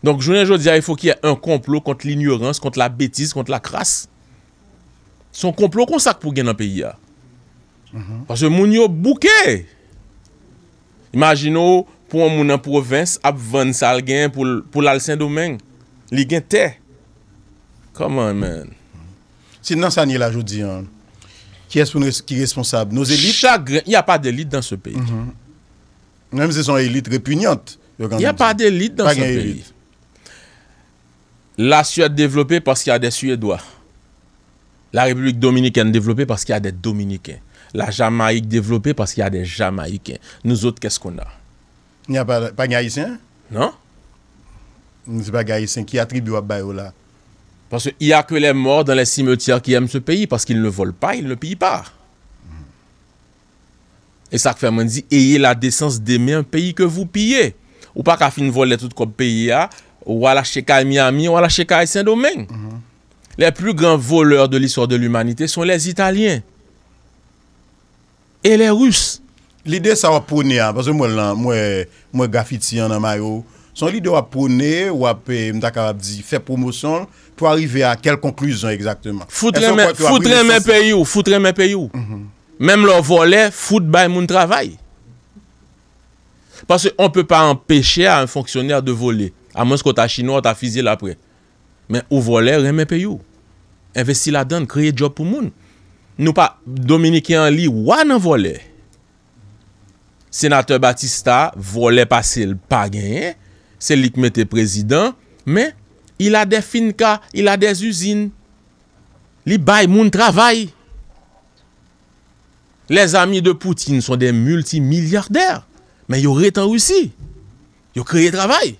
Donk, jounen joun diya, e fò ki yè un complot kont l'ignorans, kont la betis, kont la kras. Son complot kon sak pou gen an peyi ya. Pase moun yo bouke. Imagino, pou moun an provins, ap vans al gen, pou l'al sen domen, li gen te. Come on, man. Sin nan sa nye la joun diyan, ki responsab, nou zelit, y a pa de lit dan se peyi. Mm-hmm. Nan, men se son elit repugnant. Y a pa de lit dan se peyi. La Suède développée parce qu'il y a des Suédois. La République dominicaine développée parce qu'il y a des Dominicains. La Jamaïque développée parce qu'il y a des Jamaïcains. Nous autres, qu'est-ce qu'on a Il n'y a pas, de Haïtiens Non. n'est pas Haïtiens qui attribue à Bayola Parce qu'il n'y a que les morts dans les cimetières qui aiment ce pays parce qu'ils ne volent pas, ils ne pillent pas. Et ça fait dit, ayez la décence d'aimer un pays que vous pillez. Ou pas qu'à fin voler tout comme pays, hein. Wala Shekai Miami, wala Shekai Saint-Domingue. Mhm. Le plus grand voleur de l'histoire de l'humanité son les Italiens. Et les Russes. L'ide sa wap pone a, mwen gafiti anan mayo, son lide wap pone, wap euh, mta karabdi, fe promosyon, pou arrive a kel konklusyon exactement. Foutre mwen pe you, foutre mwen pe you. Mem lor vole, fout bay moun travay. Parce on peut pas empêcher a un fonctionnaire de voler. A mons ko ta chino, a ta fizil apre Men ou vole, reme pe yo Investi la dan, kreye job pou moun Nou pa, Dominiki en li, wane vole Senateur Batista, vole pasil, pa genye Se li kme te prezident Men, il a de finka, il a de uzin Li bay moun travay Les ami de Poutine son de multimilyarder Men yo reten ou si Yo kreye travay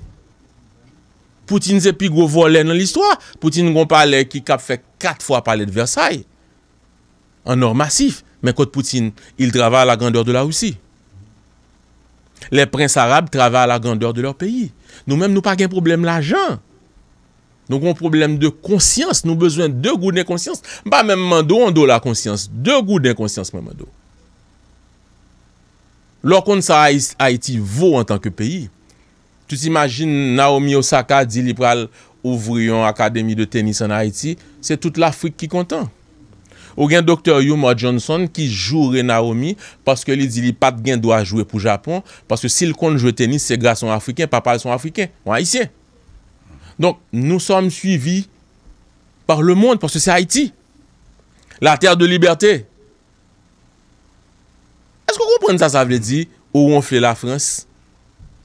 Poutine c'est plus gros volet dans l'histoire. Poutine gon parlé. qui cap fait quatre fois parler de Versailles. En or massif. Mais quand Poutine, il travaille à la grandeur de la Russie. Les princes arabes travaillent à la grandeur de leur pays. Nous-mêmes, nous n'avons pas de problème l'argent. Nous avons un problème de conscience. Nous avons besoin de deux gouttes de conscience. Pas bah, même Mando, on doit la conscience. Deux gouttes de conscience, Mando. Lorsqu'on sait Haïti vaut en tant que pays, Tu t'imagine Naomi Osaka dili pral ouvriyon akademi de tenis en Haiti. Se tout l'Afrique ki kontan. Ou gen Dr. Yuma Johnson ki jure Naomi paske li dili pat gen do a jwe pou Japon paske si l kon jwe tenis se gra son Afriken, pa pal son Afriken. Ou an isye. Donk nou som suivi par le monde paske se Haiti. La terre de liberté. Esko kompren sa sa vle di ou on fle la France?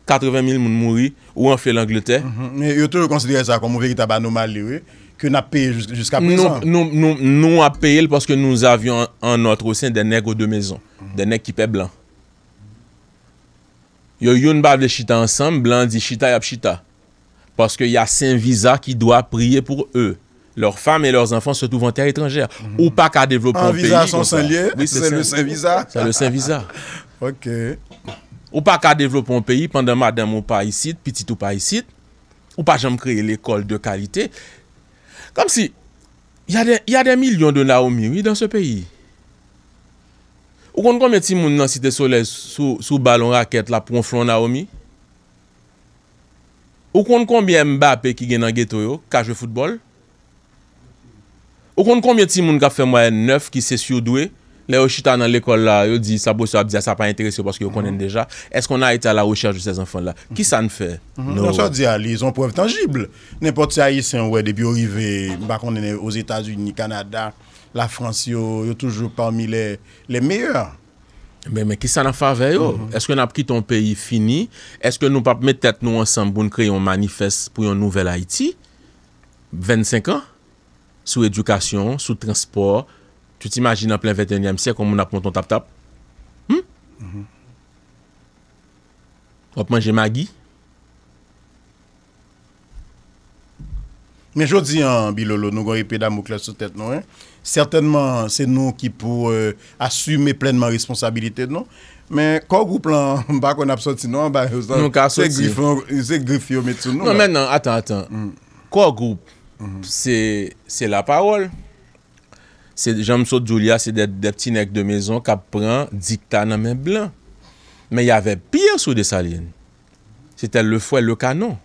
80 000 personnes mourir ou fait l'Angleterre. Mhm. Mais mm -hmm. vous ça comme une véritable anomalie, que nous avons payé jusqu'à présent Nous, avons payé parce que nous avions en notre sein des nègres de maison, mhm. des nègres qui paient blanc. Yo yon bav de chita ensemble, blanc dit chita yap chita. Parce qu'il y a Saint Visa qui doit prier pour eux. Leurs femmes et leurs enfants se trouvent en terre étrangère. Mhm. Ou pas qu'à développer pays. oui, c'est le Saint Visa. C'est le Saint Visa. (laughs) ok. Ou pa ka devlopon peyi pandan madan mou pa yisit, pitit ou pa yisit. Ou pa janm kreye l'ekol de kalite. Kam si, yade milyon de Naomi wii dan se peyi. Ou kon kon mwen ti moun nan site solez sou balon raket la pou mflon Naomi. Ou kon kon mwen mba pe ki genan getoyo, kajwe foutbol. Ou kon kon mwen ti moun ka fe mwayen neuf ki se syo dwey. Le yo chita nan l'ekol la, yo di, sa bo se ap di a, sa pa interese yo paske yo konen mhm. deja. Eskou nan a ite a la ouchej de se zanfon mhm. la? Ki sa an fe? Non se di a li, zon pov tangible. Nen pot se a yi sen we, debi o rive, bako nan e os Etats-Unis, Kanada, la Fransi yo, yo toujou pami le meyur. Men, men, ki sa nan fa ve yo? Mhm. Eskou nan ap ki ton peyi fini? Eskou nou pap metet nou ansan bon kre yon manifest pou yon nouvel Haiti? 25 an? Sou edukasyon, sou transport... Tu t'imagine an plen 21e sèk kon moun ap moun ton tap-tap? Hm? Hop man jè magi? Me jodi an, Bilolo, nou gwen yi peda mou kler sou tèt nou, hein? Sertenman, se nou ki pou euh, asume plenman responsabilité nou. Men, kòr goup lan, mba kon ap soti nou, mba yon zè grif yon met sou nou. Non, men nan, atan, atan. Kòr goup, se la parol. Jamso Julia se de ptinek de mezon kap pran dikta nan men blan. Men y ave pyr sou de salyen. Sete le fwe le kanon.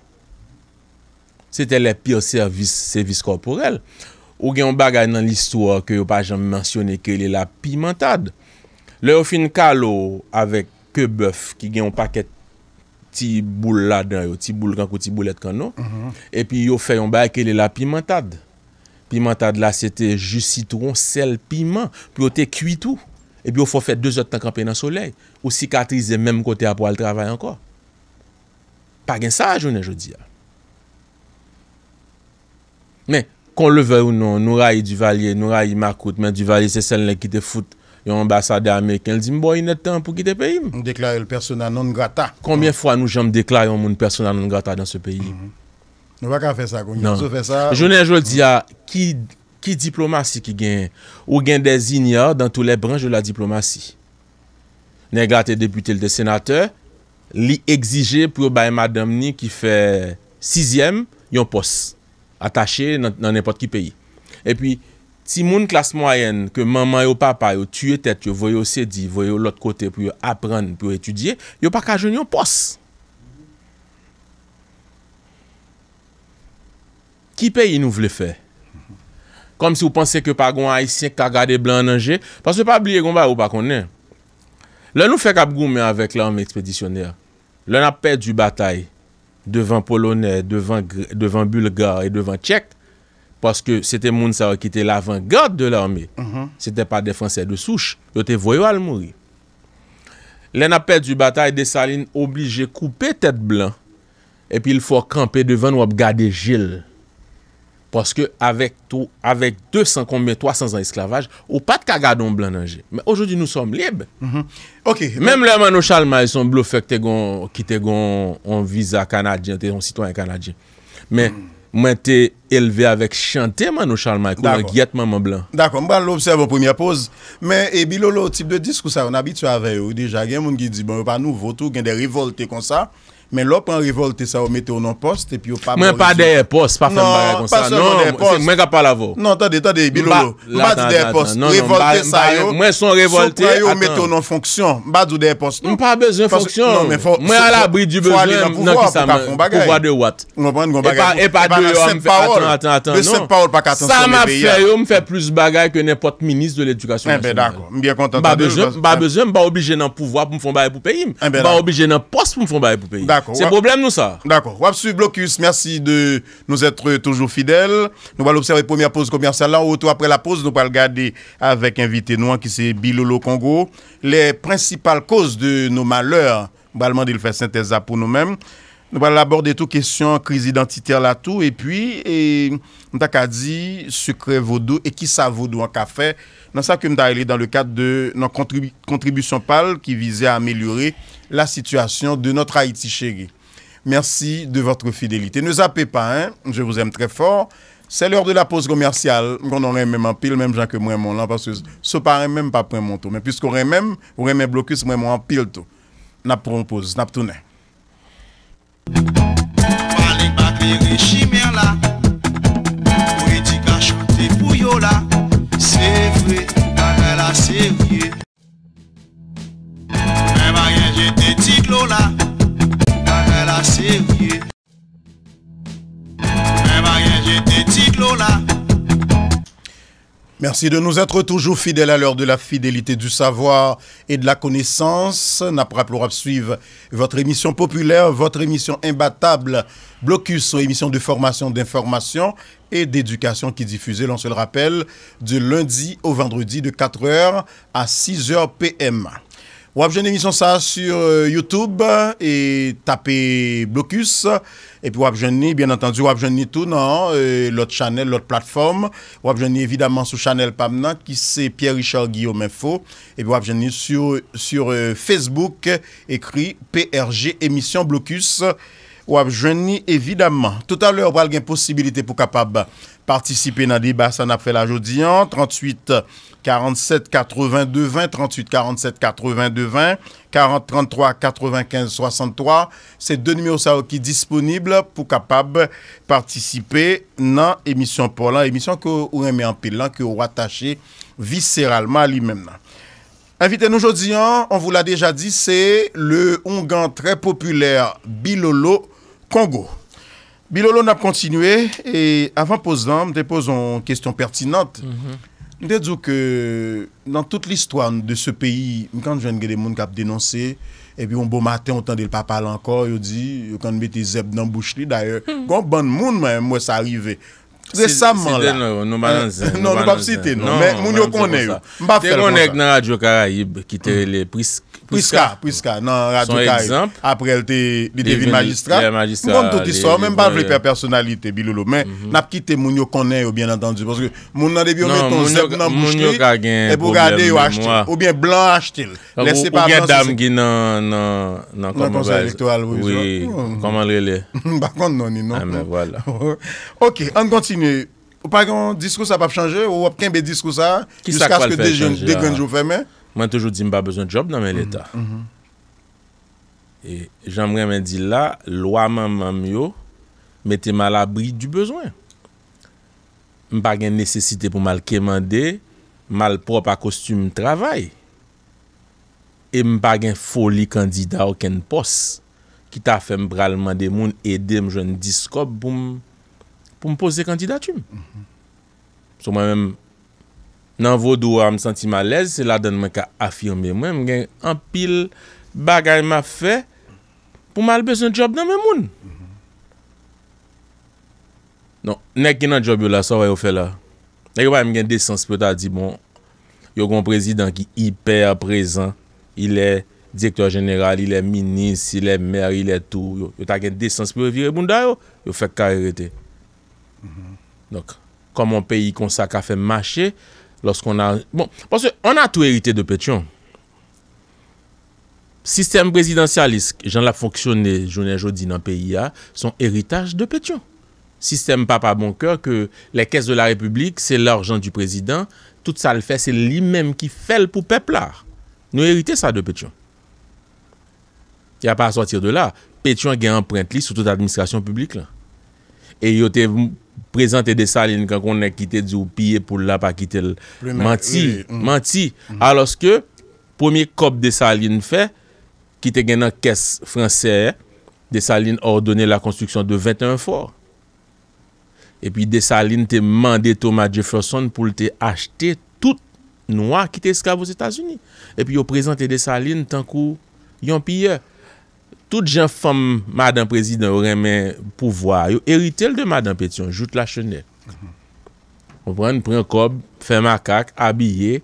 Sete le pyr servis korporel. Ou gen yon bagay nan l'histoire ke yo pa jom mentione ke li la pimentade. Le yo fin kalou avek ke bøf ki gen yon paket ti boul la den yo, ti boul kankou, ti boul mm-hmm. et kanon. E pi yo fe yon bagay ke li la pimentade. Pimentade la, se te jus citron, sel, piment, pi yo te kuitou. E bi yo fò fè dèzot tan kampè nan soley. Ou sikatrize mèm kote apò al travay anko. Pa gen sajounen, jò di ya. Mè, kon lè vè ou non, nou rayi Duvalier, nou rayi Makout, mè Duvalier se sèl lè ki te fout yon ambasade Ameriken, lè zimbo yon etan pou ki te peyim. Mè deklarè lè personan non grata. Konmè fwa nou jèm deklarè yon moun personan non grata dan se peyim. Non pa ka fè sa kon, yon sou fè sa. Jounen joun di ya, ki diplomasi ki gen, ou gen de zin ya dan tou le branj de la diplomasi. Nè gata deputel de senate, li exije pou yo baye madame ni ki fè 6e, yon pos. Atache nan nepot ki peyi. E pi, si moun klas mwayen ke maman yo papa yo tue tet yo voyo se di, voyo lot kote pou yo apren, pou yo etudye, yo pa ka joun yon pos. ki peyi nou vle fè? Kom si ou panse ke pa gwen a yisik, ka gade blan nanje, panse pa bliye gwen ba ou pa konen. Len nou fè kap goun men avèk l'armè ekspedisyonèr. Len ap pè du batay devan polonè, devan bulgar, et devan tchèk, paske se te moun sa wè kite l'avant-garde de l'armè. Se mhm. te pa defanse de souche, yo te voyou al moui. Len ap pè du batay de salin, oblige koupe tèt blan, et pi l'fòr kampè devan wè ap gade jèl. Paske avèk 200, 300 an esklavaj, ou pat kagadon blan nanje. Mè, ojoudi nou som lièb. Mèm lè, mè nou chalman, yon blou fèk ki te gon anvisa kanadjen, te onsiton an kanadjen. Mè, mwen mhm. te elve avèk chante, mè nou chalman, kou mè gèt mè mè blan. Dakon, mwen ba l'observe ou premye pose. Mè, ebi eh, lolo, tip de disk ou sa, mwen abitou avè yon. Ou dija gen moun ki di, mwen wè bon, pa nou votou, gen de rivolte kon sa. Men lò pou an revolte sa ou mette ou nan post Mwen pa deye post pa fèm non, bagay kon sa non, Mwen ka pa lavo Non, tade, tade, bilolo non, Mwen son revolte Soukray ou mette ou nan fonksyon Mwen pa bezen fonksyon Mwen alabri di bezen Pouwa de wat E pa deyo Atan, atan, atan Sa ma fè yo m fè plus bagay Ke ne pot minist de l'edukasyon Mwen pa bezen Mwen pa obije nan pouwa pou m fèm bagay pou peyi Mwen pa obije nan post pou m fèm bagay pou peyi C'est problème nous ça. D'accord. Wapsu Blocus, merci de nous être toujours fidèles. Nous allons observer la première pause commerciale. Là, autour après la pause, nous allons regarder avec invité noir qui c'est Bilolo Congo les principales causes de nos malheurs. Nous allons demander de faire synthèse pour nous-mêmes. Nous allons aborder toutes questions crise identitaire là tout et puis et on t'a dit secret vaudou et qui ça vaudou en café dans ça que nous dans le cadre de nos contributions PAL qui visait à améliorer la situation de notre Haïti chérie. Merci de votre fidélité. Ne zappez pas, hein? je vous aime très fort. C'est l'heure de la pause commerciale. On aurait même en pile, même gens que moi, mon là, parce que ce paraît même pas prendre mon tour. Mais puisqu'on aurait même, on aurait même bloqué ce moi, en pile tout. N'a pas pause, n'a pas Palik bakleri chimè la Po etika chante pou yo la Se vre, kare la se vye Mè varyen jete ti glou la Kare la se vye Mè varyen jete ti glou la Merci de nous être toujours fidèles à l'heure de la fidélité du savoir et de la connaissance. N'apprends pas pour suivre votre émission populaire, votre émission imbattable, Blocus, émission de formation, d'information et d'éducation qui diffusait, l'on se le rappelle, du lundi au vendredi de 4h à 6h PM. Ou avez une émission ça sur euh, YouTube et tapez Blocus. Et puis, Wapjeni, bien entendu, Wapjeni tout, non, l'autre channel, l'autre plateforme. Wapjeni, évidemment, sur channel Pamna, qui c'est Pierre-Richard Guillaume Info. Et puis, Wapjeni sur, sur euh, Facebook, écrit PRG Émission Blocus. wap jwen ni evidaman. Tout alè, w pral gen posibilite pou kapab partisipe nan li basan apre la jodi an. 38 47 82 20, 38 47 82 20, 40 33 95 63, se de numero sa w ki disponible pou kapab partisipe nan emisyon pou lan. Emisyon ki ou eme an pil lan, ki ou atache visceralman li men nan. Invite nou jodi an, an vou la deja di, se le ongan trè populèr bilolo, Congo. Bilolo n'a continué et avant posant, me une question pertinente. Mhm. Nous mm que dans toute l'histoire de ce pays, quand je viens des gens qui ont dénoncé, et puis un beau matin, on entendait le papa encore, il dit, quand on mettait zeb dans la bouche, d'ailleurs, quand mhm. bon monde, moi, ça arrivait. Se sa man la Si de nou, nou ba nan se Non, nou ba psite nou Mwen moun yo konen yo Mba fel moun la Te konen yon radyo karayib Kiterele Priska Priska, priska Nan radyo karayib Aprel te Di devin magistra Mwen touti son Mwen mba vle per personalite Bilolo Mwen nap kite moun yo konen yo Bien entendi Mwen nan debi omet Mwen moun yo ka gen E pou gade yo ashtil Ou bien blan ashtil Lese pa Ou gen dam gi nan Nan kombo Reponsal elektoral Oui Komal rele Mwen bakon noni Mwen wala Ok, an kontine Ou pa gen disko sa pap chanje ou wap ken be disko sa Kisa kwa l fe chanje ah. Mwen tejou di mba bezon job nan men mm-hmm. l etat mm-hmm. E jan mwen men di la Lwa man man myo Mwen te mal abri du bezon Mwen pa gen nesesite pou mal keman de Mal prop a kostum trabay E mwen pa gen foli kandida o ken pos Ki ta fe mbralman de moun Ede mwen jen disko pou m pou m posè kandidatum. Sou mwen men, nan vodouwa m senti malez, se la den mwen ka afirme mwen, mwen gen apil bagay m a fe, pou m albe se jop nan mwen moun. Non, nek gen an jop yo la, sa wè yo fè la. Ne kwa m gen desans pou ta di bon, yo kon prezident ki hiper prezant, ilè direktor general, ilè minis, ilè mer, ilè tou, yo ta gen desans pou vire bunda yo, yo fè karete. Mhm. Donc, comme un pays comme ça faire fait marcher, lorsqu'on a... Bon, parce qu'on a tout hérité de Pétion. Système présidentialiste, j'en la fonctionné, je ne dis dans le pays, hein, son héritage de Pétion. Système papa bon cœur, que les caisses de la République, c'est l'argent du président, tout ça le fait, c'est lui-même qui fait pour peuple Nous hérité ça de Pétion. Il n'y a pas à sortir de là. Pétion a empreinte sur toute l'administration publique Et il y a Prezante desaline kankou nè kitè di ou piye pou lè pa kitè lè. Manti, mm. manti. Mm-hmm. Aloske, pomiè kop desaline fè, ki te gen nan kes franse, desaline ordonè la konstruksyon de 21 for. E pi desaline te mande Thomas Jefferson pou lè te achete tout noua ki te eskav ou Etats-Unis. E pi yo prezante desaline tankou yon piye. Tout les femmes, madame Président, ou pouvoir. pouvoir. yo de madame Pétion. Joute la chenille. Mhm. On prend un kob, fait makak, abye,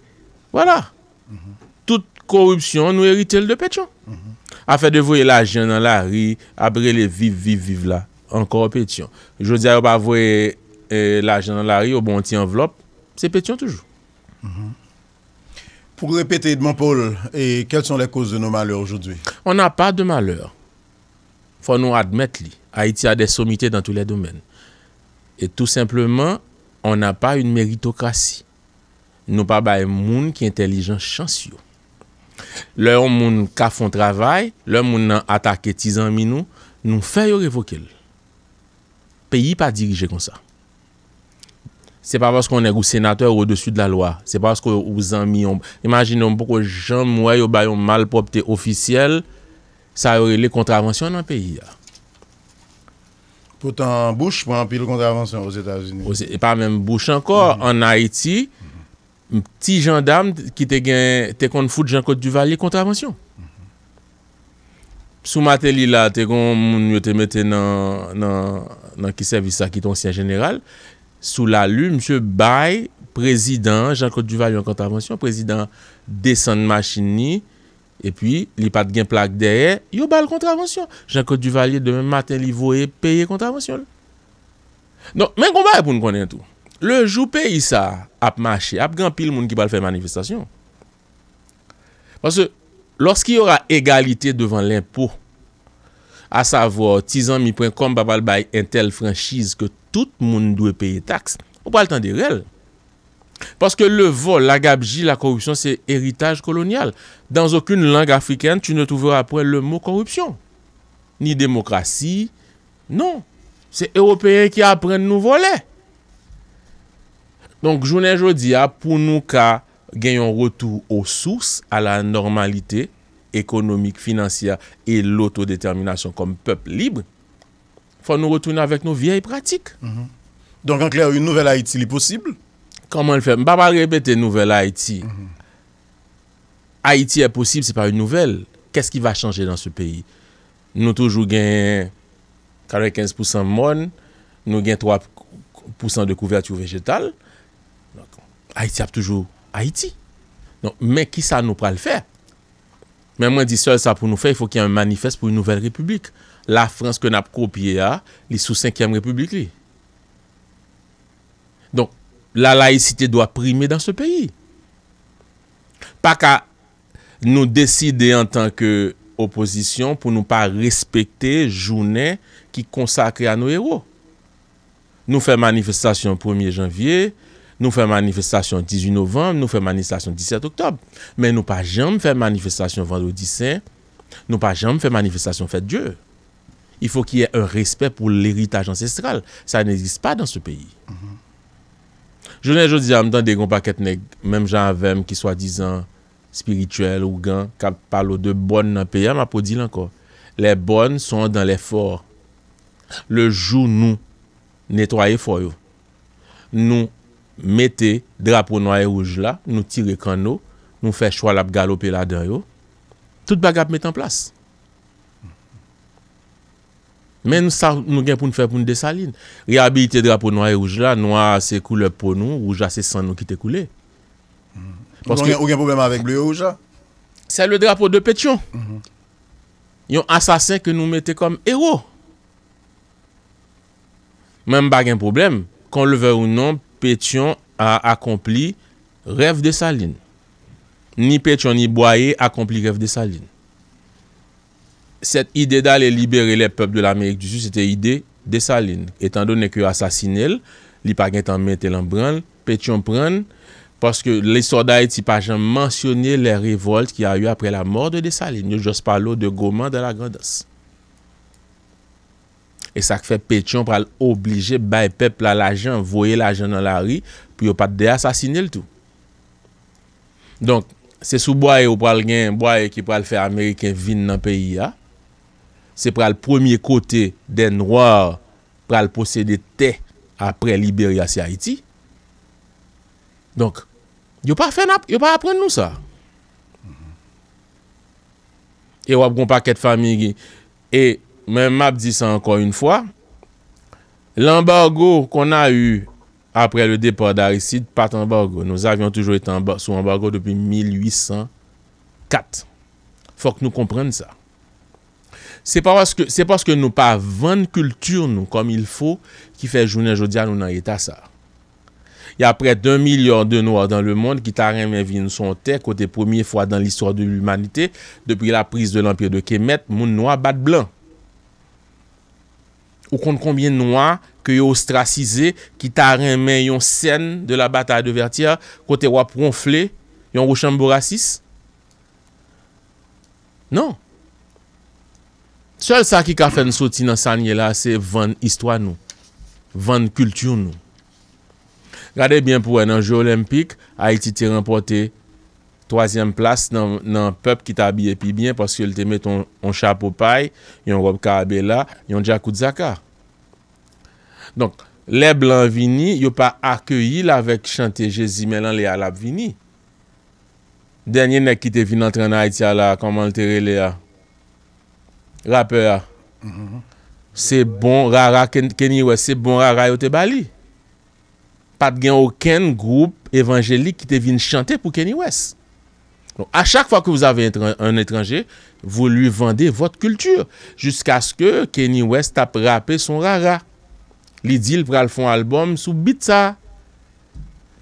Voilà. Mhm. Toute corruption, nous korupsyon de Pétion. Mhm. Afin de voir l'argent dans la rue, nan la ri, vive, vive là. viv, viv la, ankor vous ne a yo pa eh, la rue nan la ri, bon petit enveloppe, c'est Pétion toujours. Pour répéter, Edmond Paul, et quelles sont les causes de nos malheurs aujourd'hui On n'a pas de malheur. Fon nou admet li. Haiti a de somite dan tou le domen. Et tout simplement, on a pa yon meritokrasi. Nou pa bay moun ki entelijan chans yo. Le yon moun ka fon travay, le yon moun nan atake ti zanmi nou, nou fè yon revokel. Peyi pa dirije kon sa. Se pa wos konen ou senatè ou ou desu de la lwa. Se pa wos konen ou zanmi yon. Imaginon pou konen jen mwen yon bay yon malpropte ofisyele, sa yore le kontravensyon nan peyi ya. Potan Bush pa an pi le kontravensyon o Zeta Zini? Pa men Bush ankor, an mm-hmm. Haiti, mti jandam ki te kon foute Jean-Claude Duval le kontravensyon. Mm-hmm. Sou matel li la, te kon moun yo te mette nan Kisev, isa ki ton sien general, sou la lu, msye Bay, prezident Jean-Claude Duval yon kontravensyon, prezident Descens Machini, E pi li pat gen plak derye, yo bal kontravensyon. Jan kote du valye demen maten li voye peye kontravensyon. Non, men kon baye pou nou konnen tou. Le jou peyi sa ap mache, ap gen pil moun ki bal fè manifestation. Pase, lorski yora egalite devan l'impou, a savo tizan mi pren kom ba bal baye entel franjiz ke tout moun dwe peye taks, ou bal tan de rel. Parce que le vol, la la corruption, c'est héritage colonial. Dans aucune langue africaine, tu ne trouveras après le mot corruption. Ni démocratie. Non. C'est Européens qui apprennent nous voler. Donc, journée jeudi, pour nous qu'à gagner un retour aux sources, à la normalité économique, financière et l'autodétermination comme peuple libre, il faut nous retourner avec nos vieilles pratiques. Mm-hmm. Donc, en clair, une nouvelle Haïti est possible Koman l fè? Mbaba l repete nouvel Haïti. Haïti e posib, se pa nouvel. Kèst ki va chanjè dan se peyi? Nou toujou gen 45% mon, nou gen 3% de kouvertu vegetal. Haïti ap toujou Haïti. Men ki sa nou pral fè? Men mwen di sol sa pou nou fè, fò ki yon manifest pou nouvel republik. La Frans ke nap kopye ya, li sou 5e republik li. la laïcité doit primer dans ce pays. Pas qu'à nous décider en tant qu'opposition pour ne pas respecter journée qui consacrée à nos héros. Nous faisons manifestation 1er janvier, nous faisons manifestation 18 novembre, nous faisons manifestation 17 octobre. Mais nous pas jamais faire manifestation vendredi saint, nous pas jamais faire manifestation fête Dieu. Il faut qu'il y ait un respect pour l'héritage ancestral. Ça n'existe pas dans ce pays. Mm-hmm. Jounen joun di janm dan deyon pa ketnek, menm jan avem ki swa dijan, spirituel ou gan, kap palo de bon nan peyan, ma pou di lan kon. Le bon son dan le for. Le jou nou netwaye fo yo. Nou mette drapo nou a e rouj la, nou tire kano, nou fe chwa lab galop e la den yo. Tout bagap mette an plas. Men nou gen pou nou fè pou nou desaline. Rehabilite drapo noua e rouge la, noua se koule pou nou, rouge la se san nou ki te koule. Ou gen probleme avek bleu e rouge la? Se le drapo de Petion. Mm-hmm. Yon asasen ke nou mette kom ero. Men bagen probleme, kon le ver ou non, Petion a akompli rev desaline. Ni Petion ni Boye akompli rev desaline. Set ide da le libere le pep de l'Amerik du Sud, se te ide desaline. Etan do neke yo asasinil, li pa gen tan men telan bran, petyon pran, paske lesoda eti pa gen mansyonye le revolte ki a yu apre la morde desaline. Yo jos palo de goman de la grandas. E sak fe petyon pral oblije bay pep la lajen, voye lajen nan la ri, pi yo pat de asasinil tou. Donk, se sou boye yo pral gen, boye ki pral fe Ameriken vin nan peyi ya, Se pra l'premye kote den war pra l'posede te apre l'Iberia si Haiti. Donk, yo pa apren nou sa. E wap kon pa ket fami e men map di sa anko yon fwa. L'embargo kon a yu apre l depor darisid, pat embargo. Nou avyon toujou etan sou embargo depi 1804. Fok nou kompren sa. Se paske nou pa vande kultur nou kom il fo ki fe jounen jodia nou nan yeta sa. Ya apre 2 milyon de noa dan le moun ki ta remen vin son te kote premier fwa dan l'histoire de l'umanite. Depi la pris de l'empire de Kemet, moun noa bat blan. Ou kont konbien noa ki yo ostracize ki ta remen yon sen de la batal de Vertia kote wap ronfle yon Rochambeau raciste. Non. Non. Sel sa ki ka fen soti nan sanye la, se van istwa nou. Van kultur nou. Gade bien pou enan je olimpik, Haiti te rempote toasyen plas nan pep ki ta biye pi bien paske yon te met ton chapo paye, yon rob ka abe la, yon jakou zaka. Donk, le blan vini, yon pa akyeyi la vek chante je zime lan le alap vini. Denye nek ki te vin antre nan Haiti a la, koman te rele a? Raper, se bon rara Kenny West, se bon rara yo te bali. Pat gen oken group evanjelik ki te vin chante pou Kenny West. A chak fwa ke vous ave un etranje, vous lui vendez votre culture. Jusk aske Kenny West tap rapé son rara. Li dil pral fon albom sou bit sa.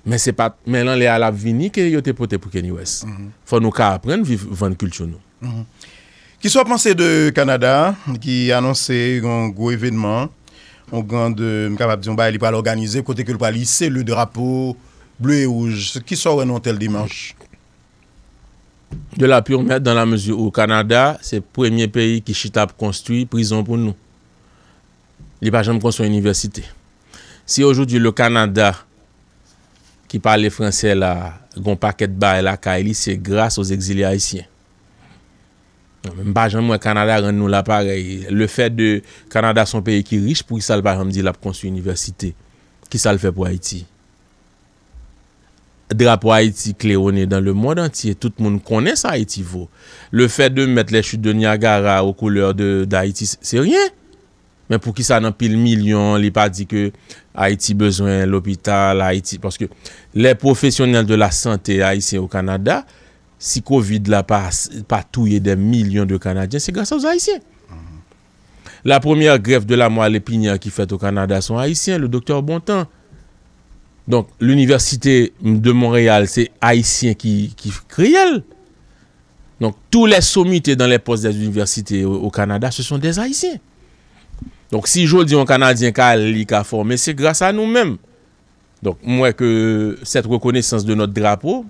Men se pat, men lan le alab vini ke yo te pote pou Kenny West. Mm-hmm. Fwa nou ka apren vi vende culture nou. Hmm. Kiswa panse de Kanada, ki anonse yon gwo evenman, yon gwan de mkabab diyon baye li pa l'organize, kote ke l pa lise, l de rapo, blu e ouj, kiswa wè nan tel dimanche? De la pyr mèd dan la mèzu ou Kanada, se premiè peyi ki Chitab konstruy, prizon pou nou. Li pa jenm konstruy universite. Si yojou diyo le Kanada, ki pale franse la, yon paket baye la ka elise, se grase ou zek zile haisyen. Mpa jan mwen Kanada ren nou la parey. Le fe de Kanada son peye ki rich pou ki sa l pa ramdi la pou konsu universite. Ki sa l fe pou Haiti? Dra pou Haiti klerone dan le moun entye. Tout moun konen sa Haiti vo. Le fe de met le chute de Niagara ou kouleur de Haiti se rien. Men pou ki sa nan pil milyon li pa di ke Haiti bezwen l opital. Parce ke le profesyonel de la sante Haiti ou Kanada si Covid n'a pas, des millions de Canadiens, c'est grâce aux Haïtiens. Mhm. La première grève de la moelle épinière qui fait au Canada sont haïtiens, le docteur Bontemps. Donc, l'université de Montréal, c'est haïtien qui, qui crée Donc, tous les sommités dans les postes des universités au, Canada, ce sont des haïtiens. Donc, si je dis un Canadien qui a, formé, c'est grâce à nous-mêmes. Donc, moins que cette reconnaissance de notre drapeau,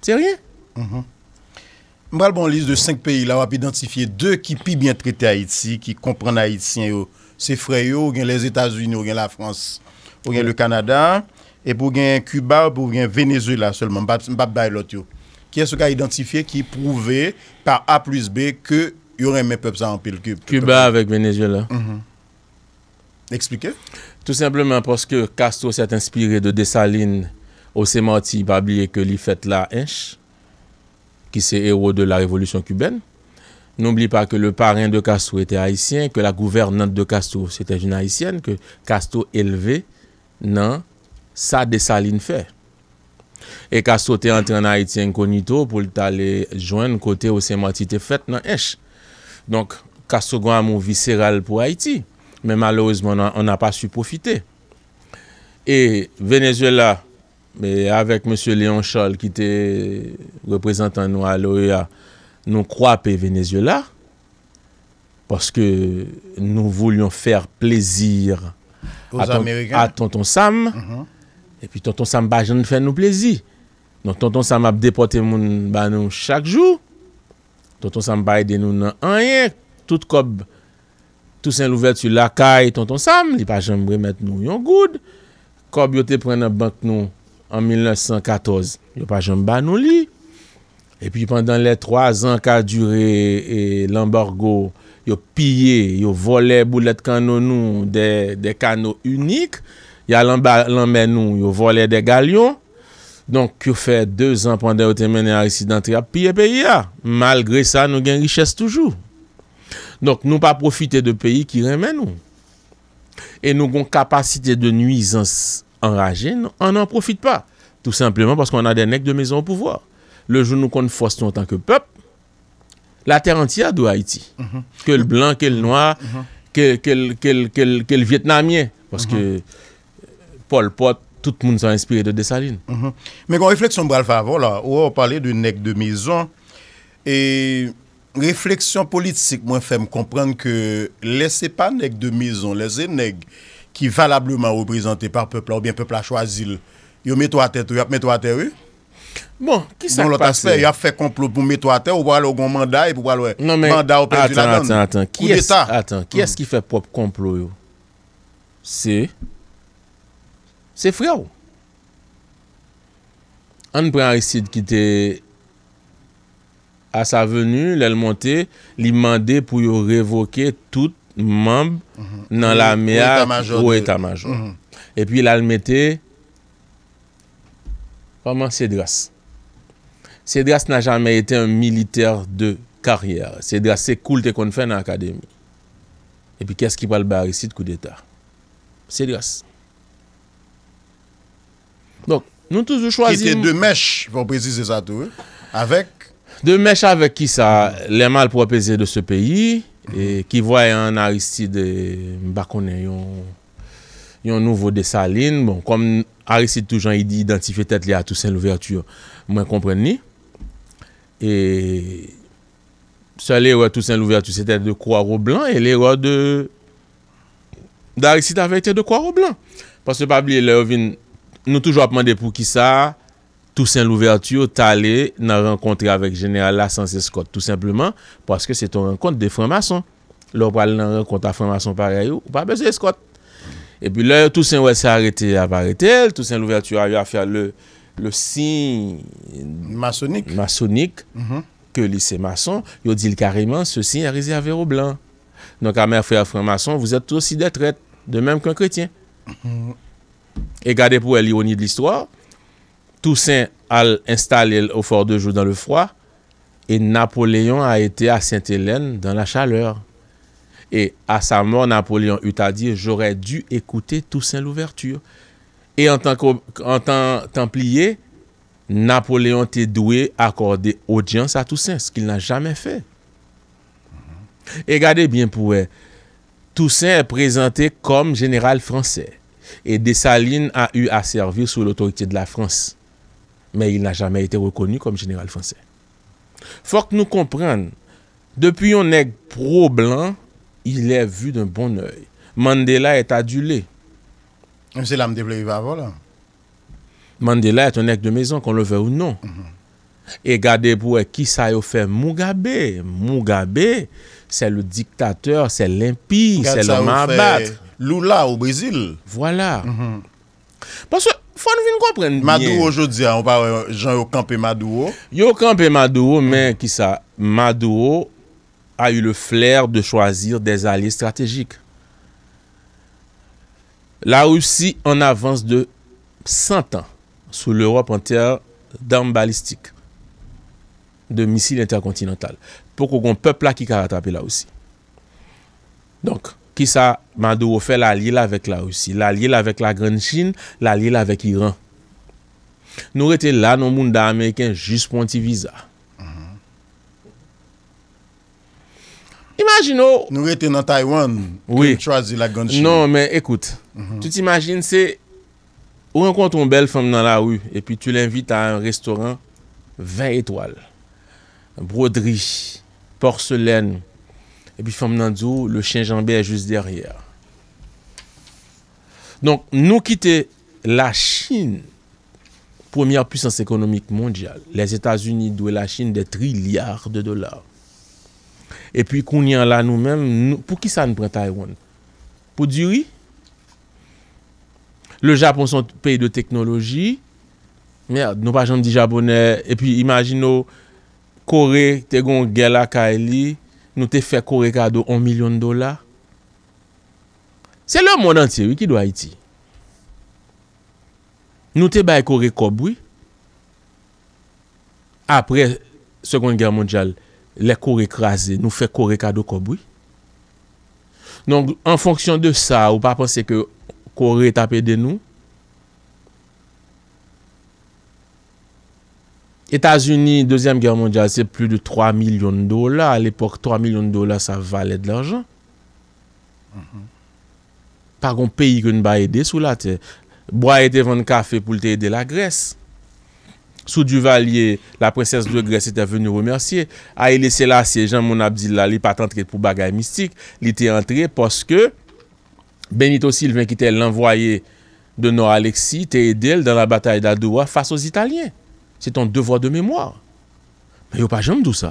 c'est rien. Mwal mhm. bon lis de 5 peyi la wap identifiye 2 ki pi bien trete Haiti Ki kompran Haitien yo Sefrey yo, gen les Etats-Unis, gen la France, gen le Kanada E pou gen Cuba ou pou gen Venezuela seulement Mbap bay lot yo Kye sou ka identifiye ki pouve par A plus B Ke yon reme pep sa anpil Cuba vek Venezuela mhm. Explike Tout simplement parce que Castro se at inspiré de Dessalines Ou se mati babliye ke li fet la Hèche ki se ero de la revolusyon kuben. N'oublie pa ke le parren de Kastou ete Haitien, ke la gouvernante de Kastou, se te jen Haitien, ke Kastou elve nan sa desaline fe. E Kastou te ente an Haitien konito pou te ale jwen kote ou se matite fet nan esh. Donk, Kastou gwa mou visceral pou Haiti, men malouzman an apas su profite. E Venezuela, Mè avèk mè sè Léon Chol ki te reprezentan nou aloè e a nou kwape vènesiola paske nou voulyon fèr plezir a tonton Sam mm-hmm. e pi tonton Sam ba jen fè nou plezi nou tonton Sam ap depote moun ban nou chak jou tonton Sam ba ide nou nan anye, tout kob tout sen louvert sou lakay tonton Sam li pa jen mwè mèt nou yon goud kob yo te pren nan bank nou an 1914, yo pa jom ba nou li. E pi, pandan le 3 an ka dure, e Lamborgho, yo piye, yo vole boulet kano nou de kano unik, ya lanmen nou, yo vole de galyon, yo fe 2 an pandan yo temene a residen piye peyi ya. Malgre sa, nou gen riches toujou. Non pa profite de peyi ki remen nou. E nou gon kapasite de nuisans enragés, on n'en profite pas. Tout simplement parce qu'on a des nègres de maison au pouvoir. Le jour où nous qu'on force en tant que peuple, la terre entière doit Haïti. Mm-hmm. Que le blanc, que le noir, mm-hmm. que, le vietnamien. Parce que mm-hmm. euh, Paul Pot, tout le monde s'est inspiré de Dessalines. Mais quand réflexion, le favorable là, on parlait de nec de maison. Et réflexion politique, moi, je me comprendre que laissez pas nec de maison, laissez nec. ki valableman ou prezante par pepla ou bien pepla chwa zil, yo meto bon, bon, a tè tou, non, non. yo ap meto a tè ou? Bon, ki sa k pasè? Bon, lò ta sè, yo ap fè komplo pou meto a tè, ou wè alè ou goun manda, ou wè manda ou pèdou la don. Non men, aten, aten, aten, ki es ki fè pop komplo yo? Se, se frè ou? An prè an risid ki te a sa venu, lèl montè, li mandè pou yo revoke tout, mamb nan mhm. la mea ou etat majon. Mhm. E pi lal mette paman Sedras. Sedras nan jamme ete un militer de karriere. Sedras se koul te kon fè nan akademi. E pi kes ki pal barisit kou deta. Sedras. Donk, nou touzou chwazim... Ki te demèche, pou prezise sa tou. Awek... Demèche avek ki sa lèman pou prezise de se peyi. E ki voy an Aristide mba konen yon nouvo de sa lin. Bon, kom Aristide tou jan yi di identife tet li a Toussaint Louverture, mwen kompren ni. E sa lè wè Toussaint Louverture se tet de Kouarou Blanc e lè wè d'Aristide avè te de Kouarou Blanc. Pas se pabli lè wè vin nou toujou ap mande pou ki sa... Tousen Louverture talè nan renkontre avèk jenèral la sans eskot. Tout simplement, paske se ton renkontre de franmason. Lè ou palè nan renkontre franmason parè yo, ou pa bezè eskot. Et pi lè, Tousen Louverture se arète avèk arète el, Tousen Louverture avèk avèk alè le sin... Masonik. Masonik. Ke lisey mason, yo dil karèman se sin arèze avèk au blan. Non ka mè franmason, vous êtes aussi detrète, de mèm kwen kretien. Mm-hmm. E gade pou el yoni de l'histoire, Toussaint a installé au fort de jour dans le froid et Napoléon a été à Sainte-Hélène dans la chaleur. Et à sa mort, Napoléon eut à dire J'aurais dû écouter Toussaint l'ouverture. Et en tant, que templier, Napoléon était doué accorder audience à Toussaint, ce qu'il n'a jamais fait. Et regardez bien pour elle. Toussaint est présenté comme général français et Dessalines a eu à servir sous l'autorité de la France mais il n'a jamais été reconnu comme général français. Faut que nous comprenions, depuis un nègre pro-blanc, il est vu d'un bon oeil. Mandela est adulé. C'est l'âme Mandela est un nègre de maison, qu'on le veut ou non. Mm-hmm. Et gardez vous qui ça a fait Mugabe. Mugabe, c'est le dictateur, c'est l'impie, c'est l'homme à battre. Lula au Brésil. Voilà. Mm-hmm. Parce que faut nous comprendre Madou aujourd'hui, on parle Jean au campé Madou. Yo campé Madou, mais qui ça Madou a eu le flair de choisir des alliés stratégiques. La Russie en avance de 100 ans sur l'Europe entière d'armes balistiques, de missiles intercontinentaux, pour qu'on peuple là qui a là aussi. Donc, Ki sa mwade ou fe la liye la vek la ou si. La liye la vek la Ganshin, la liye la vek Iran. Nou rete la nou moun da Ameriken jis pou anti-visa. Mhm. Imagino... Nou rete nan Taiwan ki mchwa zi la Ganshin. Non men, ekout. Mhm. Tu t'imagine se ou renkwant ton bel fom nan la ou e pi tu l'invite a un restoran 20 etoal. Broderie, porselen... Epi Femnandzou, le chenjanbe e jous deryè. Donk nou kite la Chin pwemya pwisans ekonomik mondyal. Les Etats-Unis dwe la Chin de trilyard de dolar. Epi kounyan la nou men, pou ki sa nou prent Taiwan? Pou Duri? Le Japon son pey de teknoloji. Merd, nou pa jom di Japonè. Epi imagino Kore te gon gela kaeli Nou te fè kore kado 1 milyon dola. Se lè moun anteri ki do Haiti. Nou te bay kore kobwi. Apre seconde gen mondial, lè kore krasè, nou fè kore kado kobwi. Non, an fonksyon de sa, ou pa pense ke kore tapè de nou. Etats-Unis, deuxième guerre mondiale, c'est plus de 3 millions de dollars. A l'époque, 3 millions de dollars, ça valait de l'argent. Mm-hmm. Par contre, pays qui ne va pas aider, c'est ça. Bois et te vendes café pour te aider la Grèce. Sous du valier, la princesse de Grèce était venue remercier. A y laisser là, c'est Jean-Mounabdil, là, il part entrer pour bagaille mystique. Il était entré parce que Benito Sylvain qui était l'envoyé de Nord-Alexis était aidé dans la bataille d'Adoua face aux Italiens. Se ton devwa de memwa. Ma yo pa jom dou sa.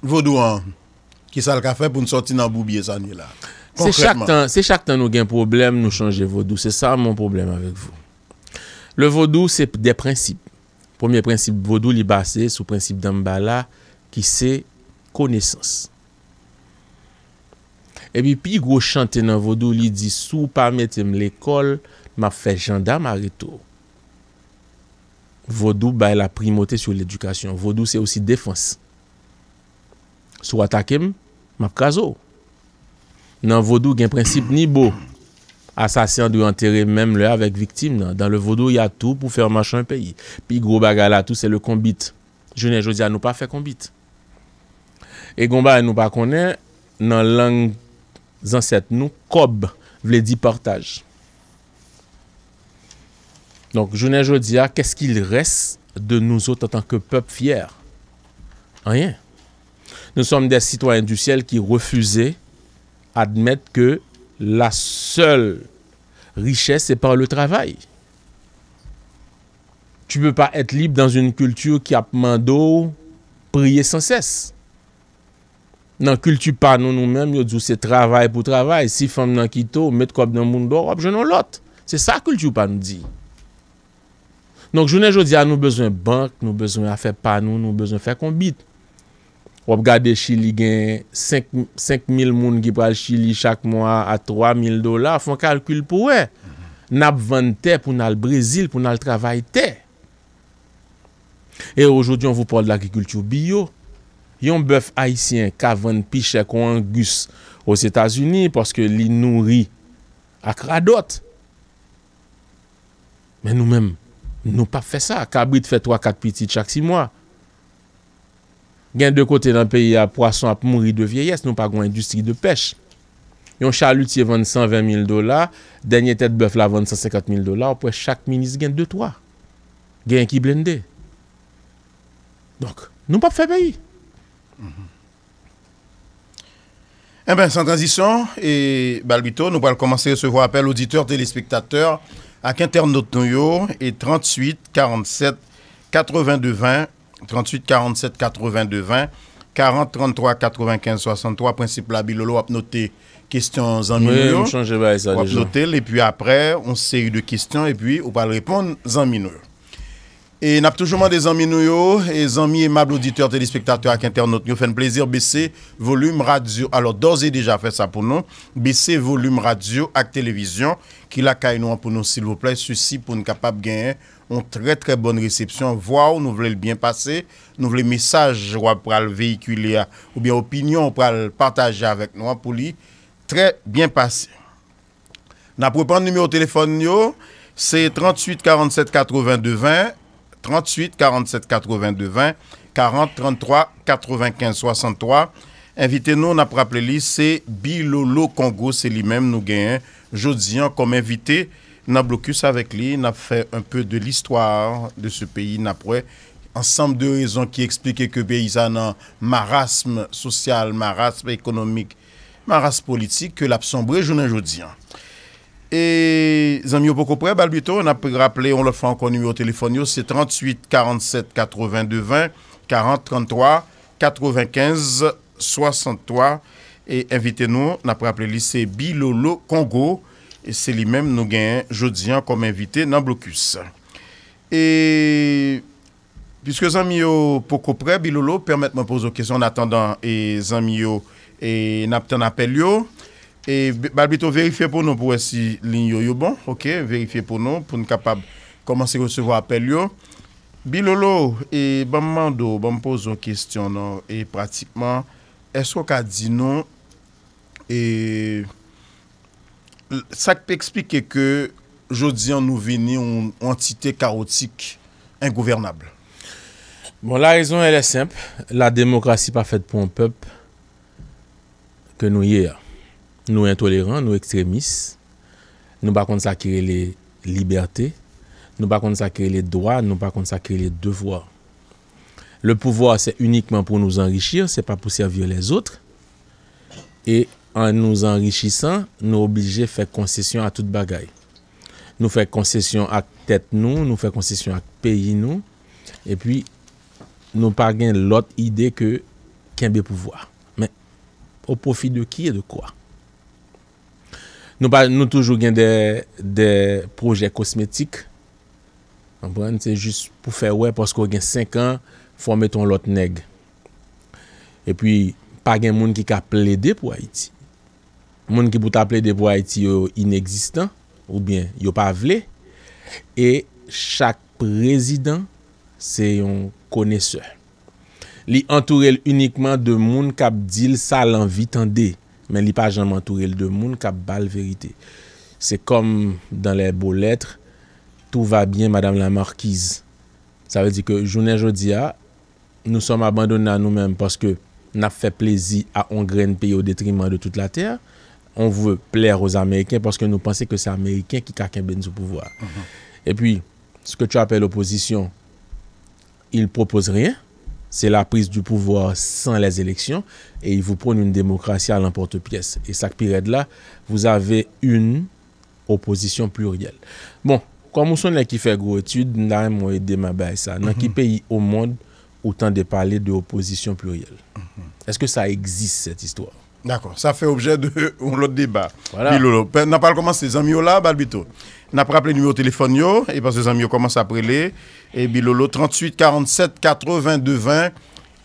Vodou an, ki sa l kafe pou n sorti nan boubie sanye la. Se chak tan nou gen problem nou chanje vodou. Se sa mon problem avek vou. Le vodou se de prinsip. Premier prinsip vodou li base sou prinsip dambala ki se konesans. E bi pi go chante nan vodou li di sou pa metem l'ekol map fè janda marito. Vodou bè la primote sou l'edukasyon. Vodou se osi defans. Sou atakem, map kazo. Nan vodou gen prinsip ni bo. Asasyan dwe anterè mèm lè avèk viktim nan. Dan le vodou yatou pou fè manch an peyi. Pi gro bagala tout se le kombit. Jounen Josia nou pa fè kombit. E gomba nou pa konè nan lang zansèt nou kob vle di portaj. Donc, je ne dis qu'est-ce qu'il reste de nous autres en tant que peuple fier Rien. Nous sommes des citoyens du ciel qui refusaient admettre que la seule richesse est par le travail. Tu ne peux pas être libre dans une culture qui a mando prier sans cesse. Dans la culture pas nous nous-mêmes, c'est travail pour travail. Si femme nan quito, mettre quoi dans le monde l'autre. C'est ça que culture pas nous dit. Nonk jounen jodi an nou bezwen bank, nou bezwen afe panou, nou bezwen fe kombit. Wop gade Chili gen 5.000 moun gipal Chili chak mwa a 3.000 dola. Fon kalkil pou we. Nap vante pou nal Brezil pou nal travayte. E oujoudyon vou pou l'agrikultiou biyo. Yon bèf Haitien kavan piche kon angus os Etats-Unis. Poske li nouri ak radot. Men nou menm. pouvons mhm. pas fait ça Cabrit fait 3-4 petites chaque 6 mois dans de dans le pays à poisson à mourir de vieillesse. Nous pas une industrie de pêche Yon chalutier vend 120 000 dollars dernier tête bœuf la vend 150 000 dollars chaque chaque ministre gagne 2-3. un qui blende. qui pas pas pays pays. Eh ben, sans transition, et Balbito, nous allons commencer à recevoir appel auditeurs, téléspectateurs. À internautes nou yo et 38 47 82 20 38 47 82 20 40 33 95 63 principe la bilolo ap note question zanmi oui, et puis après on série de questions et puis on va répondre en nou E nap toujouman de zanmi nou yo, e zanmi emab l'auditeur, telespektator ak internaut, nou fen plezir bese volum radio, alor doze deja fe sa pou nou, bese volum radio ak televizyon, ki lakay nou an pou nou silvo plez, sou si pou nou kapap genye, on tre tre bon recepsyon, vwa ou nou vle l'byen pase, nou vle mesaj wap pral veikwile ya, ou bien opinyon wap pral pataje avèk nou an pou li, tre byen pase. Nap pou pen nou mè ou telefon nou yo, se 38 47 82 20, 38, 47, 82, 20, 40, 33, 95, 63. Invite nou na praple li, se Bilolo Kongo, se li mem nou gen, jodian kom invite, na blokus avek li, na fe un peu de listoire de se peyi, na pre, ansam de rezon ki explike ke beizan nan marasme sosyal, marasme ekonomik, marasme politik, ke la psombre jounen jodian. E zanmio pokopre, balbito, na pou raple, on le fankonu yo telefonyo, se 38 47 82 20 40 33 95 63. E invite nou, na pou raple lise Bilolo Kongo, e se li menm nou gen jodian kom invite nan blokus. E piske zanmio pokopre, Bilolo, permette mwen pou zo kesyon natandan e zanmio e napten apel yo. E balbito verifye pou nou pou wè si lin yo yo bon Ok, verifye pou nou pou nou kapab Komanse recevo apel yo Bilolo, e bam mando Bam pou zon kestyon nou E pratikman, esko ka di nou E Sakpe eksplike ke Jodi an nou veni Un entite karotik Ingouvernable Bon la rezon elè semp La demokrasi pa fèt pou an pep Ke nou ye a nous intolérants, nous extrémistes, nous pas consacrer les libertés, nous ne pas consacrer les droits, nous ne pas consacrer les devoirs. Le pouvoir, c'est uniquement pour nous enrichir, c'est pas pour servir les autres. Et en nous enrichissant, nous obligés de faire concession à toute bagaille. Nous faisons concession à tête nous, nous faisons concession à pays nous, et puis nous pas l'autre idée que qu'un pouvoir. Mais au profit de qui et de quoi? Nou toujou gen de proje kosmetik. Anpwen, se jist pou fe wè, posko gen 5 an, fò meton lot neg. E pwi, pa gen moun ki ka ple de pou Haiti. Moun ki pou ta ple de pou Haiti yo ineksistan, ou bien yo pa vle, e chak prezident se yon kone se. Li antourel unikman de moun kap dil sa lan vitan dey. Men li pa janman toure l de moun ka bal verite. Se kom dan le bo letre, tou va bien madame la marquise. Sa ve di ke jounen jodia, nou som abandona nou menm paske nap fe plezi a Hongren peyo detriman de tout la ter. On ve pler os Ameriken paske nou pense ke se Ameriken ki kaken ben sou pouvoar. Mm-hmm. E pi, se ke tu apel oposisyon, il propose rien. Se la pris du pouvoir san les eleksyon E yi vou proun yon demokrasi A l'amporte piyes E sakpiret la, vous ave yon Opposisyon pluriel Bon, kwa mouson la ki fe gwo etude Nan mwen de ma bay sa Nan ki peyi o mod Ou tan de pale de opposisyon pluriel mhm. Eske sa eksis set istwa? D'accord, ça fait objet de l'autre (laughs) débat. Voilà. n'a pas commencé amis là, Balbito. N'a pas rappelé le numéro de téléphone et parce que les amis commencent à prêler. Et Bilolo, 38 47 82 20,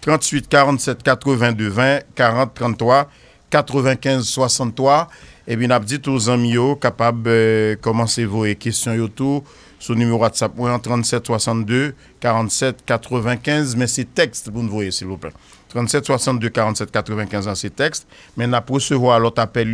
38 47 82 20, 40 33, 95 63. Et bien, n'a dit aux amis capable de euh, commencer vos questions tout, sur le numéro WhatsApp 37 62 47 95. Mais c'est texte pour nous voyez, s'il vous plaît. 37 62 47 95 dans ces textes, mais n'a recevoir l'autre appel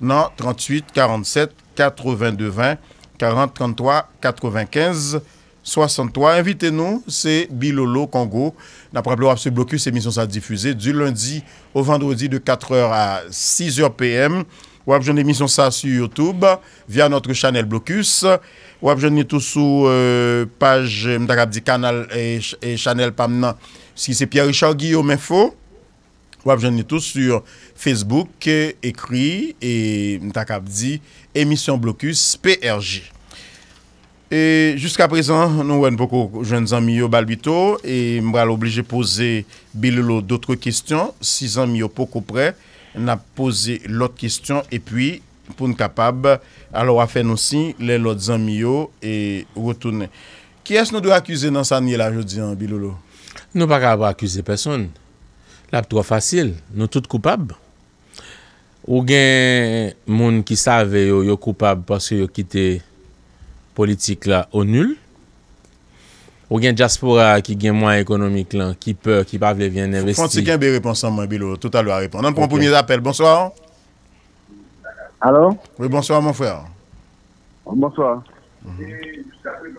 non 38 47 82 20 40 33 95 63. Invitez-nous, c'est Bilolo Congo. D'après le ce blocus, émission sera diffusée du lundi au vendredi de 4h à 6h PM. Ou une émission ça sur YouTube via notre channel Blocus. Ou une tous sous la euh, page la euh, Canal et, et Channel Pamna Si se Pierre-Richard Guillaume info, wap jan neto sur Facebook, ekri, et mta kap di, emisyon blokus PRG. Et jusqu'a prezen, nou wèn poko jwenn zanmiyo balbito, et mbra l'oblige pose Bilolo d'otre kestyon. Si zanmiyo poko pre, n ap pose l'otre kestyon, et pou n kapab, alo wafen osi, lè l'otre zanmiyo, et wotounen. Ki es nou do akuse nan sanye la jodi, Bilolo? Nou pa ka pa akuse peson. La ap tro fasil. Nou tout koupab. Ou gen moun ki save yo yo koupab paske yo kite politik la ou nul. Ou gen diaspora ki gen mwa ekonomik lan ki pa vle vyen investi. Frantzikyan be reponsan mwen bilo. Touta lwa reponsan. Nan pou mwen pounyez apel. Bonsoir. Allo? Oui, bonsoir mon frère. Bonsoir. Je mhm. t'apprecie.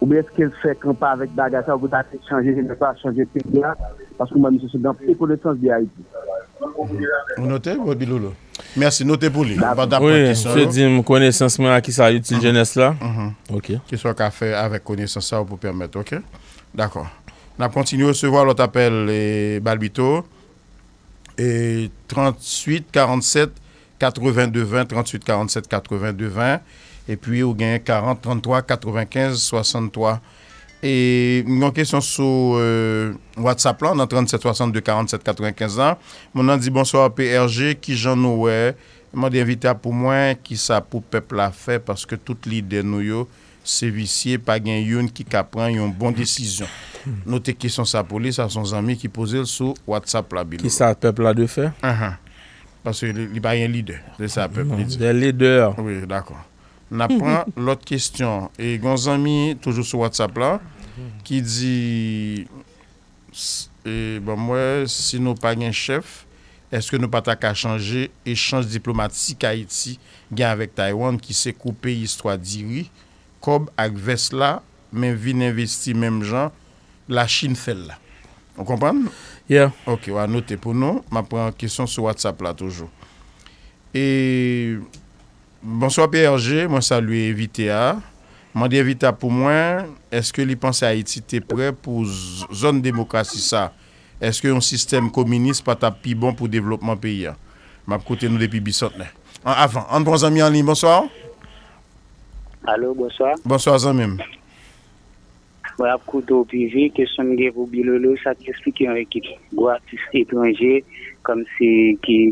Ou bè est kèl fèk an pa avèk baga sa ou pou ta chanjè genè sa, chanjè pèk genè la, paskou mè mè mè sè sè dan pèk konè sè sè di a iti. Mè sè note pou li. Mè sè di mè konè sè sè mè a ki sa yotil genè sè la. Ki sè a ka fè avèk konè sè sè ou pou pèmèt. D'akon. Nè pè kontinu se vò lò tapèl balbito. E 38 47 82 20, 38 47 82 20. E pwi ou gen 40, 33, 95, 63. E mwen kesyon sou WhatsApp lan, nan 37, 62, 47, 95 lan. Mwen nan di, bonsoy, APRG, ki jan nou we. Mwen di invita pou mwen, ki sa pou pep la fe, paske tout lidè nou yo, se visye, pa gen yon ki kapren yon bon desisyon. Nou te kesyon sa polis, sa son zami ki pozil sou WhatsApp la bilou. Ki sa pep la de fe? Anhan, paske li bayen lidè, de sa pep lidè. De lidè. Oui, d'akon. Na pran lot (laughs) kestyon. E gansan mi, tojou sou WhatsApp la, ki di, e, bon mwen, si nou pa gen chef, eske nou patak a chanje, e chanj diplomatik Haiti, gen avèk Taiwan, ki se koupe yistwa diwi, kob ak ves la, men vin investi menm jan, la chine fel la. On kompran? Yeah. Ok, wè anote pou nou. Ma pran kestyon sou WhatsApp la tojou. E... Bonsoy P.R.G. Mwen saluye Vita. Mwen diye Vita pou mwen, eske li panse a iti te pre pou zon demokrasi sa? Eske yon sistem kominis pata pi bon pou devlopman pi ya? Mwen apkote nou de pi bisot. Avan, an bon zami an li. Bonsoy? Alo, bonsoy. Bonsoy zami. Mwen apkote ou pivi, kesyon gen vou bilolo, sa kespi ki an ekik gwa tiste P.R.G. kom se ki...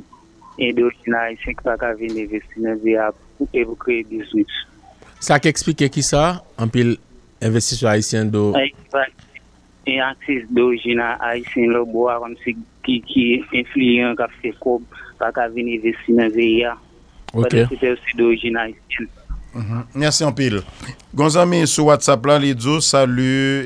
E do jina a isen ki pa ka vin investinan ze ya pou pe pou kre dizout. Sa ki ekspike ki sa anpil investiswa a isen do? A isen do. E anpil investiswa a isen do. Mhm. Mersi anpil Gon zami sou whatsapp la li dzo Salue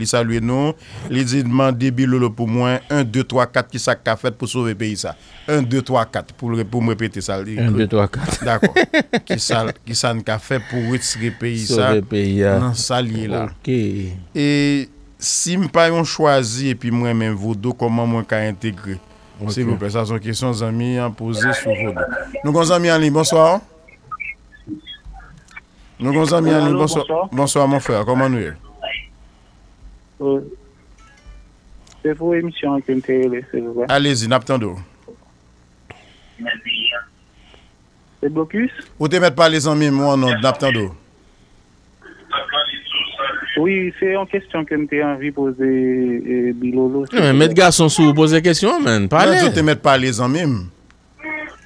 Li salue nou Li di demandi bilolo pou mwen 1, 2, 3, 4 Ki sa ka fet pou souve peyi sa 1, 2, 3, 4 Pou mwepete sa 1, 2, 3, 4 Dako Ki sa nka fet pou wetsre peyi sa Souve peyi sa Salye la Ok E si mpa yon chwazi E pi mwen men vodo Koman mwen ka integre S'y vopè S'on kesyon zami Yon pose sou vodo Nou gon zami yon li Bonsoir Nou kon zami anou, bonso a mon fey, a kom anou e. Se vo emisyon, kwen te lese, se vo. Alezi, nap tando. Alezi, nap tando. Se blokus? Ou te met palez an mim, ou anon, nap tando. Oui, se yon kestyon kwen te anvi pose bilolo. Met gas son sou, pose kestyon men, palez. Ou te met palez an mim.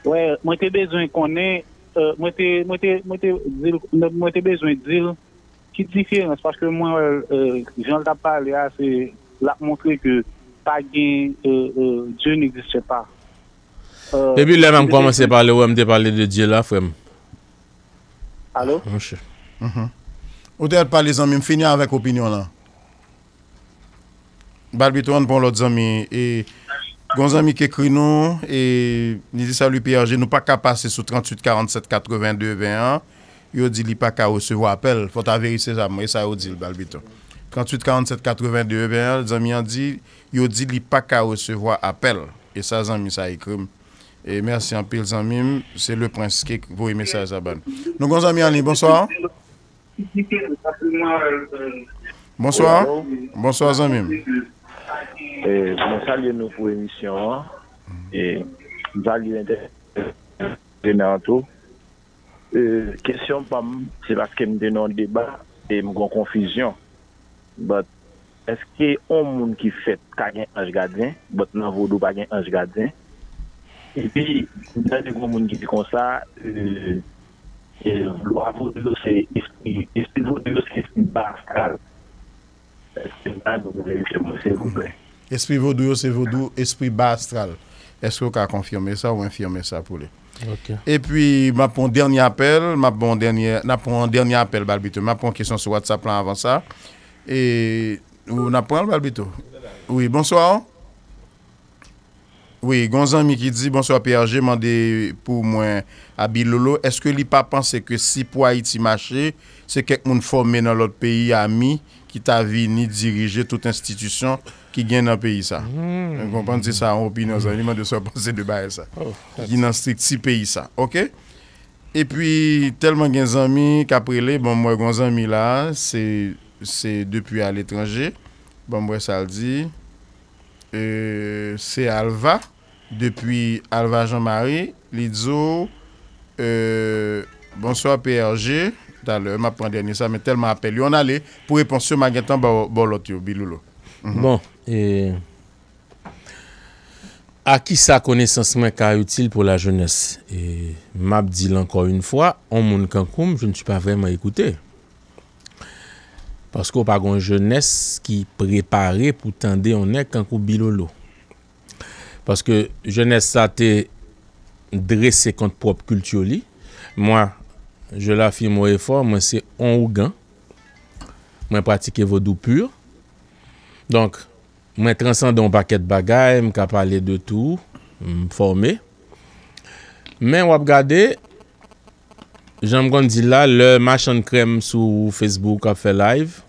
Mwen te bezon konen... Mwen te bezwen de zil ki di fye, mwen sepache ke mwen jan ta pale ya se la mwokre ke pagin, je n'existe pa. E pi lè mwen komanse pale ou mde pale de je la fwe m. Alo? Roche. Ou te ap pale zanmi m finya avèk opinyon la. Barbitou bon, an pou lòt zanmi e... Gon zami kekri nou, e ni di sa lupi aje, nou pa ka pase sou 38 47 82 21, yo di li pa ka osevo apel, fote averi se zanm, e sa yo di l balbito. 38 47 82 21, zanmi an di, yo di li pa ka osevo apel, e sa zanmi sa ekrum. E mersi an pil zanmim, se le prins kek, vou eme sa e zaban. Nou gon zami an li, bonsoa. Bonsoa, bonsoa zanmim. Bonsoa. Mwen salye nou pou emisyon. Mwen salye nou pou emisyon. Mwen salye nou pou emisyon. Kesyon pam, se bak ke mdenon debat, e mgon konfisyon. Bat, eske on moun ki fet kagen anj gaden, bat nan vodo bagen anj gaden. E pi, nan yon moun ki di kon sa, vlo avod yo se ifti, espi vodo yo se ifti bak kalp. Espri vodou yo se vodou, espri ba astral. Esko ka konfirme sa ou konfirme sa pou li? Ok. E pi, ma pon derny apel, ma pon derny apel balbito. Ma pon kesyon sou WhatsApp lan avan sa. E, ou na pon al balbito? Oui, bonsoir. Oui, gonzan mi ki di, bonsoir PRG, mande pou mwen Abilolo. Eske li pa panse ke si pou Haiti mache, se kek moun fome nan lot peyi a mi... ki ta vini dirije tout institisyon ki gen nan peyi sa. Gompande, hmm. se sa an opi nan zanimi, man de so panse de baye sa. Gen oh, nan stik si peyi sa, ok? E pwi, telman gen zanmi kaprele, bon mwen gwan zanmi la, se depi al etranje, bon mwen saldi, e, se Alva, depi Alva Jean-Marie, Lidzo, e, bonsoi PRG, bonsoi PRG, ta lè, mè ap rande anisa, mè tel mè apèl. Yon alè, pou reponsyon mè gètan bò lot yo, bilolo. Bon, e... A ki sa kone sensman ka yotil pou la jones? E mè ap di lè anko yon fwa, an moun kankoum, jen chou pa vreman ekoute. Paske ou pa gwen jones ki prepare pou tende anè kankou bilolo. Paske jones sa te dresse kont prop kultioli. Mwen, Je la fi mwoye fwa, mwen se on ou gen. Mwen pratike vodou pur. Donk, mwen transandon paket bagay, mwen ka pale de tou, mwen forme. Men wap gade, jen mwen gande di la, le machan krem sou Facebook a fe live,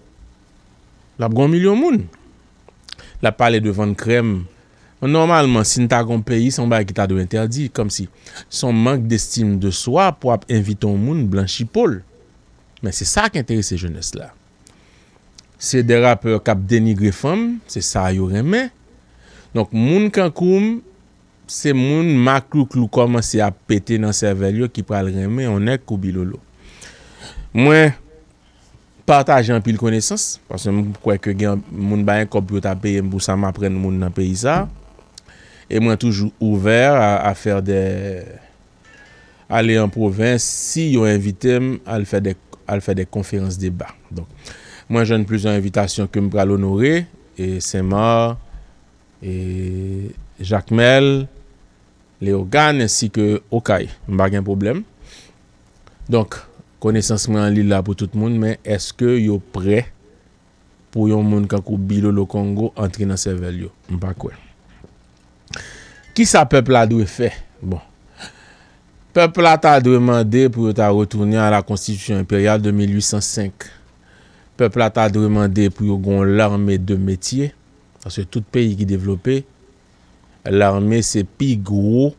la pgon milyon moun. La pale devan krem. An normalman, sin ta kon peyi, son baye ki ta do interdi, kom si son mank destime de swa, pou ap eviton moun blanchi pol. Men se sa ki enterese jenese la. Se de raper kap denigre fom, se sa yo reme. Nonk moun kankoum, se moun maklou-klou komansi ap pete nan servalyo ki pral reme, on ek koubi lolo. Mwen, patajan pil konesans, pasen moun kweke gen moun baye kompyota peye mbousan ma pren moun nan peyisa, E mwen toujou ouver a fèr de ale yon provins si yon evite m al fè de konferans deba. Mwen jen plouz an evitasyon ke m pral onore, seman, jakmel, leogan, ansi ke okay. M bagen problem. Donk, konesansman li la pou tout moun, men eske yon pre pou yon moun kakou bilo lo Kongo antre nan sevel yo. M bakwen. Ki sa pepl la dwe fe? Bon, pepl la ta dwe mande pou yo ta retourne an la Konstitutyon Imperiale de 1805. Pepl la ta dwe mande pou yo gon l'armè de métier. Asè tout peyi ki devlopè, l'armè se pi gro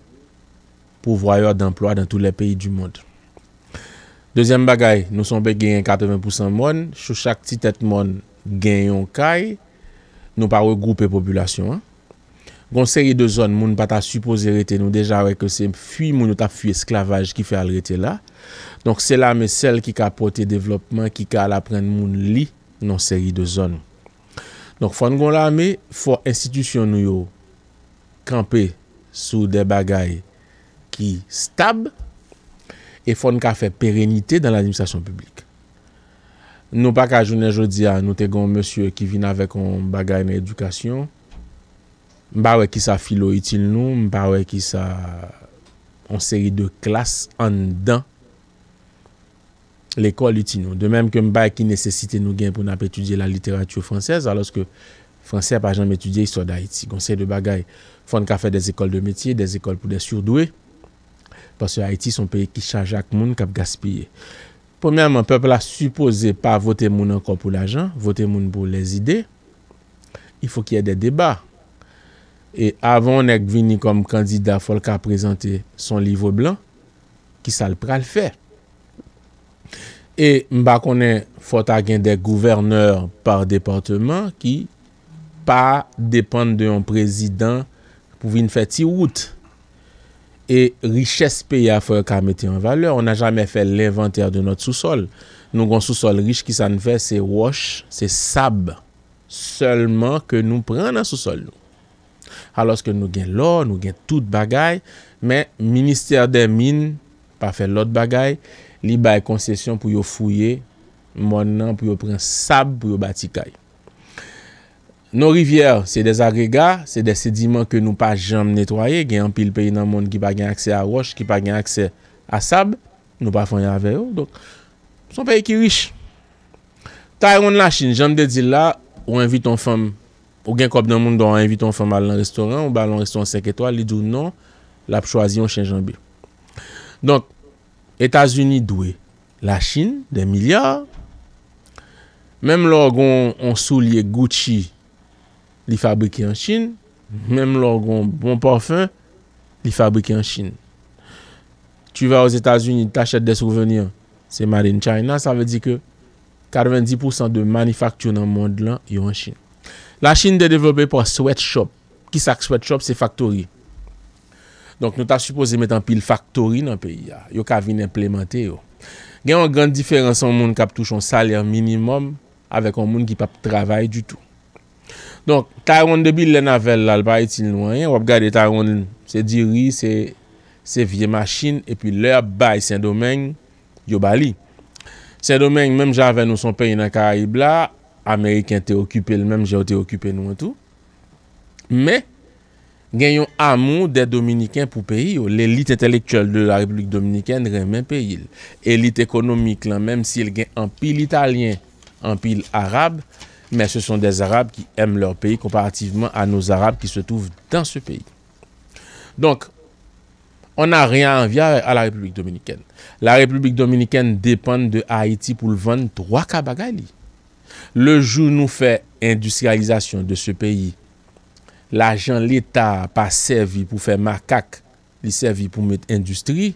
pou vrayor d'emploi dan tout lè peyi du moun. Dezyen bagay, nou son pe genyen 80% moun, chou chak ti tèt moun genyon kaj, nou pa regroupe populasyon an. Gon seri de zon moun pata suppose rete nou deja weke se fwi moun ou ta fwi esklavaj ki fe al rete la. Donk sel ame sel ki ka pote devlopman ki ka al apren moun li non seri de zon. Donk fon kon la ame, fon institusyon nou yo kampe sou de bagay ki stab e fon ka fe perenite dan la administrasyon publik. Nou pa ka jounen jodia nou te gon monsye ki vin avek on bagay na edukasyon Mba wè ki sa filo itil nou, mba wè ki sa an seri de klas an dan l'ekol itil nou. De menm ke mba ki nesesite nou gen pou nan pe etudye la literatio fransez, aloske fransez pa janm etudye yiswa da Haiti. Gonsen de bagay, fon ka fe des ekol de metye, des ekol pou des surdoué, paswe Haiti son peye ki chanja ak moun kap gaspye. Poumenman, pep la suppose pa vote moun ankon pou la jan, vote moun pou les ide, ifo ki yè de deba. E avon ek vini kom kandida folka prezante son livo blan, ki sal pral fè. E mbakonè fota gen de gouverneur par departement ki pa depande de yon prezident pou vin fè ti wout. E riches pe ya folka meti an valeur, on a jamè fè l'inventer de not sou sol. Nou kon sou sol riche ki san fè, se wosh, se sab, seulement ke nou pran nan sou sol nou. Ha loske nou gen lor, nou gen tout bagay, men minister de min pa fe lot bagay, li bay koncesyon pou yo fouye, moun nan pou yo pren sab pou yo bati kay. Nou rivyer, se de agrega, se de sediman ke nou pa jam netwaye, gen empil peyi nan moun ki pa gen aksè a wosh, ki pa gen aksè a sab, nou pa fanyan veyo, donk, son peyi ki wish. Tai yon lachin, jam de di la, ou envi ton fami. Ou gen kop nan moun do an eviton fèm al nan restoran, ou ba al nan restoran sek etwa, li doun nan la pchoazi yon chenjambi. Donk, Etasuni dwe la chine de milyar, mem logon on sou liye Gucci li fabriki an chine, mem logon bon parfum li fabriki an chine. Tu va os Etasuni, tachet de souvenyen, se Marine China, sa ve di ke 90% de manifaktyon nan moun lan yon chine. La chine de devolbe pou an sweatshop. Ki sak sweatshop, se faktori. Donk nou ta suppose met an pil faktori nan peyi ya. Ah. Yo ka vin implemente yo. Gen an gran diferans an moun kap touch an saler minimum avek an moun ki pap travay du tou. Donk, ta yon debil lè navel lal bayi ti lwanyen. Wap gade ta yon se diri, se vie machin epi lè ap bayi sen domen yo bali. Sen domen menm javè nou son peyi nan Karayib la américain te occupé le même, j'ai été occupé nous tout. tout. Mais gagnons amour des dominicains pour pays. L'élite intellectuelle de la république dominicaine est pays même économique l'élite même s'il si en pile un pile italien, un pile arabe. Mais ce sont des arabes qui aiment leur pays comparativement à nos arabes qui se trouvent dans ce pays. Donc On n'a rien à envier à la République Dominicaine. La République Dominicaine dépend de Haïti pour le vendre trois kabagali. Le joun nou fè industrializasyon de se peyi, la joun l'Etat pa servi pou fè makak, li servi pou mèt industri,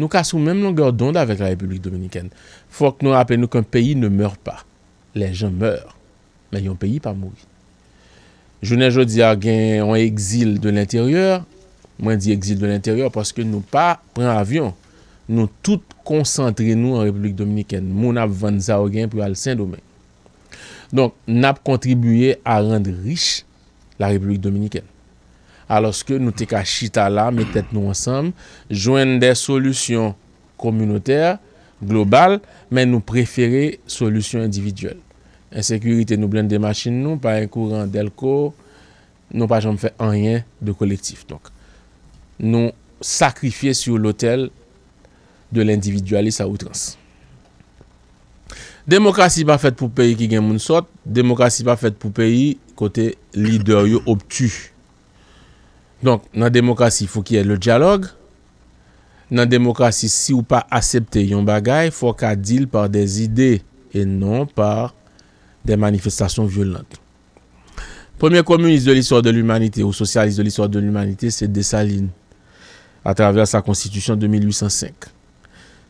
nou kaswou mèm longor dond avèk la Republik Dominikèn. Fòk nou apè nou kon peyi nou mèr pa. Le joun mèr, la yon peyi pa mou. Jounen joun di agen, mwen exil de l'interièr, mwen di exil de l'interièr, paske nou pa pren avyon, nou tout, konsantre nou an Republik Dominikèn. Moun ap vandza ou gen pou al sen domen. Don, nap kontribuye a rende riche la Republik Dominikèn. Aloske nou teka chita la, metet nou ansam, jwen de solusyon komunotèr, global, men nou preferè solusyon individuel. Ensekurite nou blende de machin nou, pa yon kouran delko, nou pa jom fè an ryen de kolektif. Don, nou sakrifye sou lotèl de l'individualisme a outrance. Demokrasi pa fèt pou peyi ki gen moun sot, demokrasi pa fèt pou peyi kote lider yo obtu. Donk nan demokrasi fò ki yè le djalog, nan demokrasi si ou pa asepte yon bagay, fò ka dil par de zide e non par de manifestasyon violante. Premier komuniste de l'histoire de l'humanité ou socialiste de l'histoire de l'humanité, se desaline a travers sa konstitüsyon de 1805.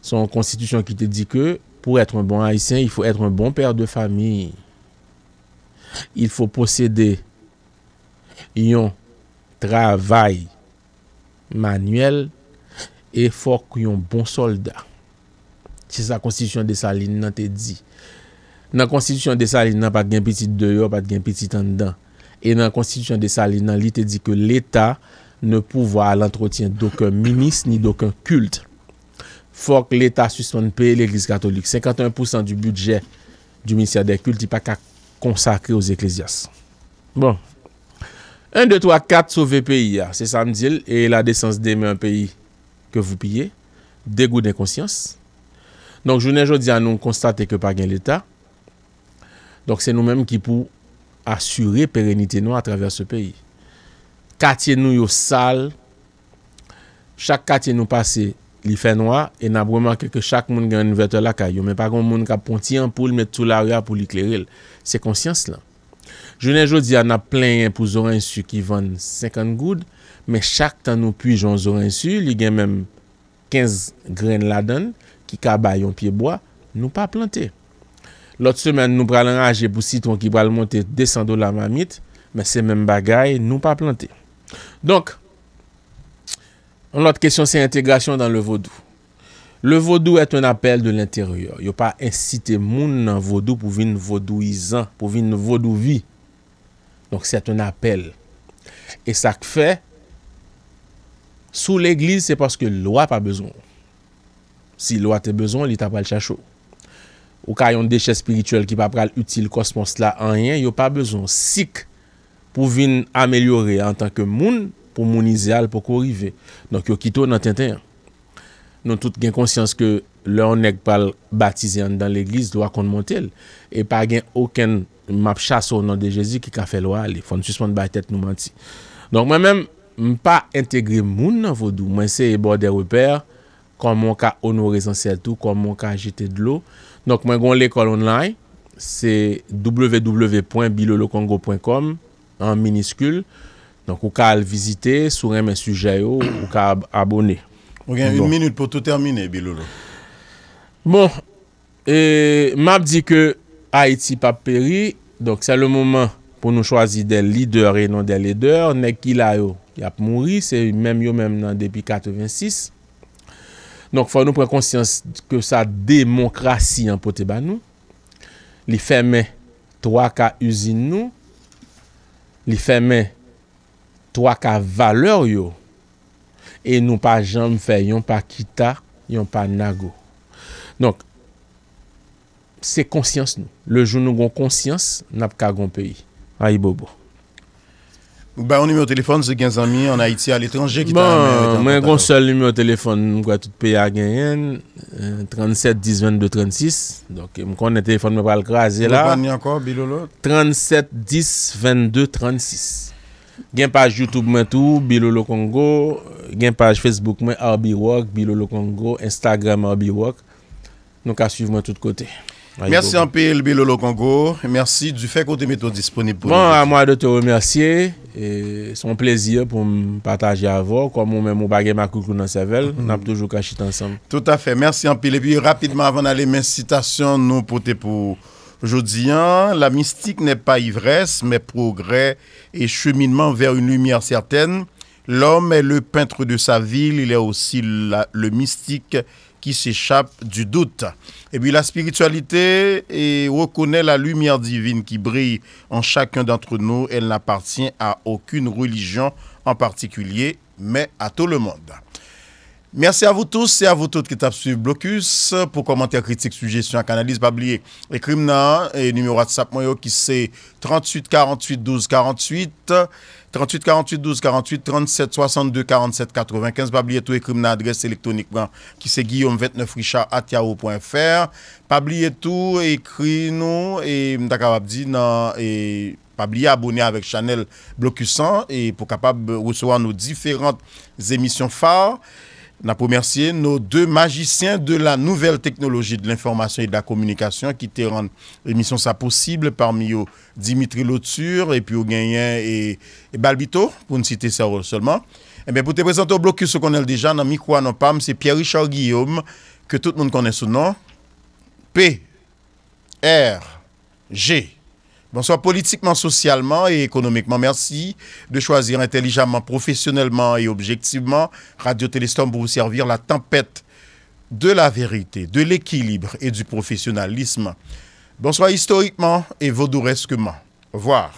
Son konstitüsyon ki te di ke pou etre un bon haïsyen, il fò etre un bon pèr de fami. Il fò posède yon travay manuel e fòk yon bon soldat. Che sa konstitüsyon de sa li nan te di. Nan konstitüsyon de sa li nan pat gen petit deyo, pat gen petit andan. E nan konstitüsyon de sa li nan li te di ke l'Etat ne pouvo al entretien d'okon minis ni d'okon kulte. faut que l'État suspende payer l'Église catholique. 51% du budget du ministère des cultes n'est pas consacré aux ecclésiastes. Bon. 1, 2, 3, 4, sauver pays. Ah. C'est samedi. Et la décence d'aimer un pays que vous pillez. Dégoût d'inconscience. Donc, je ne dis à nous constater que pas l'État. Donc, c'est nous-mêmes qui pour assurer pérennité nous à travers ce pays. Quartier nous, yo sale. Chaque quartier nous passe li fè noua, e na brouman keke chak moun gen yon verte la kayo, men pa kon moun ka ponti an pou l met tou la ria pou li kleril, se konsyans la. Jounen jodi an ap plen yon pou zoransu ki van 50 goud, men chak tan nou pwi jons zoransu, li gen men 15 gren laden, ki kaba yon pieboa, nou pa planté. Lot semen nou pral an aje pou siton ki pral monte 200 do la mamit, men semen bagay nou pa planté. Donk, Une autre question, c'est l'intégration dans le vaudou. Le vaudou est un appel de l'intérieur. Il n'y a pas incité moun dans vaudou pour venir vaudouisant, pour venir vaudou vie. Donc c'est un appel. Et ça fait, sous l'église, c'est parce que loi pas besoin. Si loi a besoin, il a pas le chachot. Ou a un déchet spirituel qui pas utile cosmos là en rien, il a pas besoin. Sik pour venir améliorer en tant que moun, pou mounize al pou kou rive. Donk yo kito nan tenten. Non tout gen konsyans ke lè an ek pal batize an dan l'eglise, lwa kon mante el. E pa gen oken map chaso nan de Jezi ki ka fe lwa, li fon susman baytet nou manti. Donk mwen men, mpa entegre moun nan vodou, mwen se e borde rupèr, kon mwen ka onore zanser tou, kon mwen ka jete dlo. Donk mwen gon l'ekol online, se www.bilolokongo.com en minuskul, Donk ou ka al vizite, sou reme suje yo, ou ka abone. Ou gen yon minute pou tou termine, Bilou. Bon, e, map di ke Haiti pa peri, donk se le mouman pou nou chwazi de lider e nan de lider, nek ilay yo, yap mouri, se menm yo menm nan depi 86. Donk fwa nou pre konsyans ke sa demokrasi an pote ba nou. Li feme 3 ka usin nou, li feme To ak avalor yo, e nou pa jan mfe, yon pa kita, yon pa nago. Donc, se konsyans nou. Le jou nou gon konsyans, nap ka gon peyi. Hay bobo. Ou ba yon nime yo telefon, ze gen zanmi en Haiti al etranje? Bon, mwen kon sol nime yo telefon, mwen kwa tout peyi a genyen, 37 10 22 36, mwen kon yon e telefon mwen pal graze la. Mwen kon ni anko bilolo? 37 10 22 36. Gen page YouTube mwen tou, Bilolo Kongo, gen page Facebook mwen Arbiwok, Bilolo Kongo, Instagram Arbiwok. Nou ka suiv mwen tout kote. Merci en pile Bilolo Congo. Merci du fait qu'on te mette disponible Bon, à moi de te remercier. C'est un plaisir pour me partager avant. Comme moi-même, mon bague ma coucou dans sa velle. On mhm. a toujours caché ensemble. Tout à fait. Merci en pile. Et puis, rapidement, avant d'aller, mes citations, nous, pour pour dis la mystique n'est pas ivresse, mais progrès et cheminement vers une lumière certaine. L'homme est le peintre de sa ville, il est aussi le mystique qui s'échappe du doute. Et puis la spiritualité reconnaît la lumière divine qui brille en chacun d'entre nous. Elle n'appartient à aucune religion en particulier, mais à tout le monde. Merci à vous tous et à vous toutes qui tapent suivre Blocus. Pour commentaires, critiques, suggestions, analyses, pas oublier les nous et numéro de WhatsApp qui c'est 38 48 12 48, 38 48 12 48, 37 62 47 95. Pas tout tout les l'adresse adresse électronique qui c'est guillaume29richard.yahoo.fr. Pas oublier tout, écrit nous et n'oubliez dit et pas oublier avec Chanel Blocus et pour capable recevoir nos différentes émissions phares. Nous remercié nos deux magiciens de la nouvelle technologie de l'information et de la communication qui te rendent l'émission ça possible parmi eux Dimitri Loture et puis au et, Balbito pour ne citer ça seulement. Eh pour te présenter au bloc, ce qu'on a déjà dans micro non c'est Pierre Richard Guillaume que tout le monde connaît son nom P R G Bonsoir politiquement, socialement et économiquement. Merci de choisir intelligemment, professionnellement et objectivement Radio Téléstom pour vous servir la tempête de la vérité, de l'équilibre et du professionnalisme. Bonsoir historiquement et vaudouresquement. Au revoir.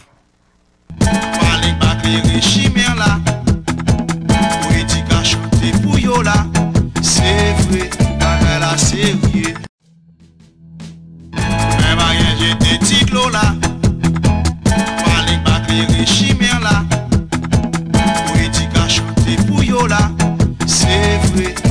c'est vrai.